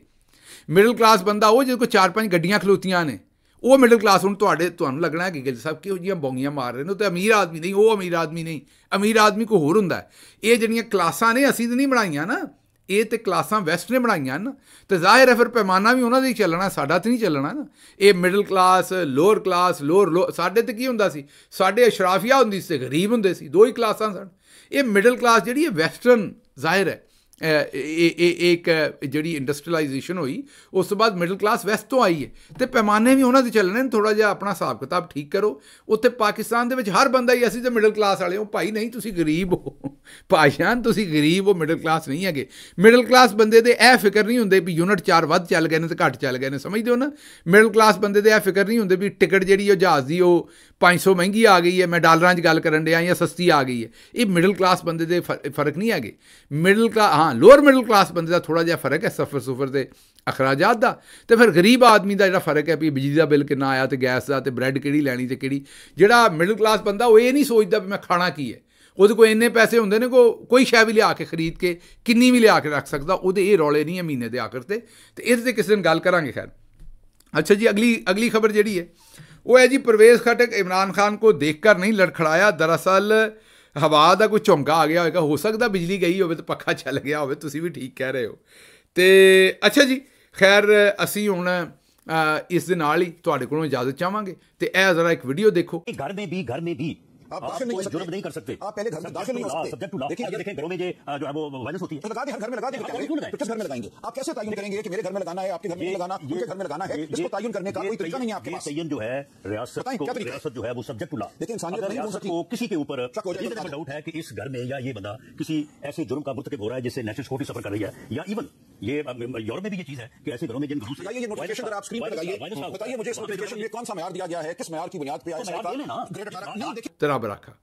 ਮਿਡਲ ਕਲਾਸ ਬੰਦਾ ਉਹ ਜਿਹਦੇ ਕੋਲ ਚਾਰ ਪੰਜ ਗੱਡੀਆਂ ਖਲੋਤੀਆਂ ਨੇ ਉਹ ਮਿਡਲ ਕਲਾਸ ਹੁਣ ਤੁਹਾਡੇ ਤੁਹਾਨੂੰ ਲੱਗਣਾ ਕਿ ਗਿੱਲ ਸਾਹਿਬ ਕਿਹੋ ਜੀਆਂ ਬੌਂਗੀਆਂ ਮਾਰ ਰਹੇ ਨੇ ਤੇ ਅਮੀਰ ਆਦਮੀ ਨਹੀਂ ਉਹ ਅਮੀਰ ਆਦਮੀ ਨਹੀਂ ਅਮੀਰ ਆਦਮੀ ਕੋ ਹੋਰ ਹੁੰਦਾ ਇਹ ਜਿਹੜੀਆਂ ਕਲਾਸਾਂ ਨੇ ਅਸੀਂ ਤੇ ਨਹੀਂ ਬਣਾਈਆਂ ਨਾ ਇਹ ਤੇ ਕਲਾਸਾਂ ਵੈਸਟ ਨੇ ਬਣਾਈਆਂ ਨਾ ਤੇ ਜ਼ਾਹਿਰ ਹੈ ਫਿਰ ਪੈਮਾਨਾ ਵੀ ਉਹਨਾਂ ਦੇ ਹੀ ਚੱਲਣਾ ਸਾਡਾ ਤੇ ਨਹੀਂ ਚੱਲਣਾ ਨਾ ਇਹ middle class lower class lower ਸਾਡੇ ਤੇ ਕੀ ਹੁੰਦਾ ਸੀ ਸਾਡੇ ਅਸ਼ਰਾਫੀਆ ਹੁੰਦੀ ਸੀ ਗਰੀਬ ਹੁੰਦੇ ਸੀ ਦੋ ਹੀ ਕਲਾਸਾਂ ਸਨ ਇਹ ਮਿਡਲ ਕਲਾਸ ਜਿਹੜੀ ਹੈ ਵੈਸਟਰਨ ਜ਼ਾਹਿਰ ਹੈ ਇੱਕ ਜਿਹੜੀ ਇੰਡਸਟਰੀਅਲਾਈਜੇਸ਼ਨ ਹੋਈ ਉਸ ਤੋਂ ਬਾਅਦ ਮਿਡਲ ਕਲਾਸ ਵੈਸਟ ਤੋਂ ਆਈ ਹੈ ਤੇ ਪੈਮਾਨੇ ਵੀ ਉਹਨਾਂ ਦੇ ਚੱਲਣੇ ਨੇ ਥੋੜਾ ਜਿਹਾ ਆਪਣਾ ਹਿਸਾਬ ਕਿਤਾਬ ਠੀਕ ਕਰੋ ਉੱਥੇ ਪਾਕਿਸਤਾਨ ਦੇ ਵਿੱਚ ਹਰ ਬੰਦਾ ਹੀ ਅਸੀਂ ਤਾਂ ਮਿਡਲ ਕਲਾਸ ਵਾਲੇ ਹਾਂ ਭਾਈ ਨਹੀਂ ਤੁਸੀਂ ਗਰੀਬ ਹੋ ਪਾਸ਼ਾਨ ਤੁਸੀਂ ਗਰੀਬ ਹੋ ਮਿਡਲ ਕਲਾਸ ਨਹੀਂ ਹੈਗੇ ਮਿਡਲ ਕਲਾਸ ਬੰਦੇ ਦੇ ਇਹ ਫਿਕਰ ਨਹੀਂ ਹੁੰਦੇ ਵੀ ਯੂਨਿਟ 4 ਵੱਧ ਚੱਲ ਗਏ ਨੇ ਤੇ ਘੱਟ ਚੱਲ ਗਏ ਨੇ ਸਮਝਦੇ ਹੋ ਨਾ ਮਿਡਲ ਕਲਾਸ ਬੰਦੇ ਦੇ ਇਹ ਫਿਕਰ ਨਹੀਂ ਹੁੰਦੇ ਵੀ ਟਿਕਟ ਜਿਹੜੀ ਉਹ ਜਹਾਜ਼ ਦੀ ਉਹ 500 ਮਹਿੰਗੀ ਆ ਗਈ ਹੈ ਮੈਂ ਡਾਲਰਾਂ 'ਚ ਗੱਲ ਕਰਨ ਡਿਆ ਜਾਂ ਸਸਤੀ ਆ ਗਈ ਹੈ ਇਹ ਮਿਡਲ ਕਲਾਸ ਬੰਦੇ ਦੇ ਫਰਕ ਨਹੀਂ ਹੈਗੇ ਮਿਡਲ ਕਲਾਸ ਹਾਂ ਲੋਅਰ ਮਿਡਲ ਕਲਾਸ ਬੰਦੇ ਦਾ ਥੋੜਾ ਜਿਹਾ ਫਰਕ ਹੈ ਸਫਰ ਸੁਫਰ ਦੇ ਅਖਰਾਜਾਤ ਦਾ ਤੇ ਫਿਰ ਗਰੀਬ ਆਦਮੀ ਦਾ ਜਿਹੜਾ ਫਰਕ ਹੈ ਵੀ ਬਿਜਲੀ ਦਾ ਬਿੱਲ ਕਿੰਨਾ ਆਇਆ ਤੇ ਗੈਸ ਦਾ ਤੇ ਬ੍ਰੈਡ ਕਿਹੜੀ ਲੈਣੀ ਤੇ ਕਿਹੜੀ ਜਿਹੜਾ ਮਿਡਲ ਕਲਾਸ ਬੰਦਾ ਉਹ ਇਹ ਨਹੀਂ ਸੋਚਦਾ ਵੀ ਮੈਂ ਖਾਣਾ ਕੀ ਹੈ ਉਹਦੇ ਕੋਲ ਇੰਨੇ ਪੈਸੇ ਹੁੰਦੇ ਨੇ ਕੋ ਕੋਈ ਸ਼ੈ ਵੀ ਲਿਆ ਕੇ ਖਰੀਦ ਕੇ ਕਿੰਨੀ ਵੀ ਲਿਆ ਕੇ ਰੱਖ ਸਕਦਾ ਉਹਦੇ ਇਹ ਰੌਲੇ ਨਹੀਂ ਹੈ ਮਹੀਨੇ ਦੇ ਆਖਰ ਤੇ ਤੇ ਇਹਦੇ ਤੇ ਕਿਸੇ ਦਿਨ ਗੱਲ ਕਰਾਂਗੇ ਖੈਰ ਅੱਛਾ ਜੀ ਅਗਲੀ ਅਗਲੀ ਖਬਰ ਜਿਹੜੀ ਹੈ ਉਹ ਹੈ ਜੀ ਪ੍ਰਵੇਸ਼ ਖਟਕ ਇਮਰਾਨ ਖਾਨ ਕੋ ਦੇਖ ਕੇ ਨਹੀਂ ਲੜਖੜਾਇਆ ਦਰਅਸਲ ਹਵਾ ਦਾ ਕੋਈ ਝੋਂਕਾ ਆ ਗਿਆ ਹੋਵੇਗਾ ਹੋ ਸਕਦਾ ਬਿਜਲੀ ਗਈ ਹੋਵੇ ਤੇ ਪੱਖਾ ਚੱਲ ਗਿਆ ਹੋਵੇ ਤੁਸੀਂ ਵੀ ਠੀਕ ਕਹਿ ਰਹੇ ਹੋ ਤੇ ਅੱਛਾ ਜੀ ਖੈਰ ਅਸੀਂ ਹੁਣ ਇਸ ਦੇ ਨਾਲ ਹੀ ਤੁਹਾਡੇ ਕੋਲੋਂ ਇਜਾਜ਼ਤ ਚਾਹਾਂਗੇ ਤੇ ਇਹ ਜ਼ਰਾ ਇੱਕ ਵੀਡੀਓ ਦੇਖੋ ਘਰ ਦੇ ਵੀ ਘਰ ਦੇ ਵੀ نہیں کر سکتے آپ پہلے گھر میں داخل نہیں ہو سکتے دیکھیں گھروں ہیں یہ بندہ کسی ایسے جرم کا مرتکب ہو رہا ہے جس سے نیشنل سفر کر رہی ہے یا ایون یہ یہ یہ یورپ میں میں میں بھی چیز ہے ہے ہے کہ ایسے گھروں گھروں جن سے نوٹیفیکیشن نوٹیفیکیشن آپ سکرین لگائیے بتائیے مجھے اس کون سا معیار معیار دیا گیا کس کی بنیاد پہ آیا نہیں دیکھیں Abraca.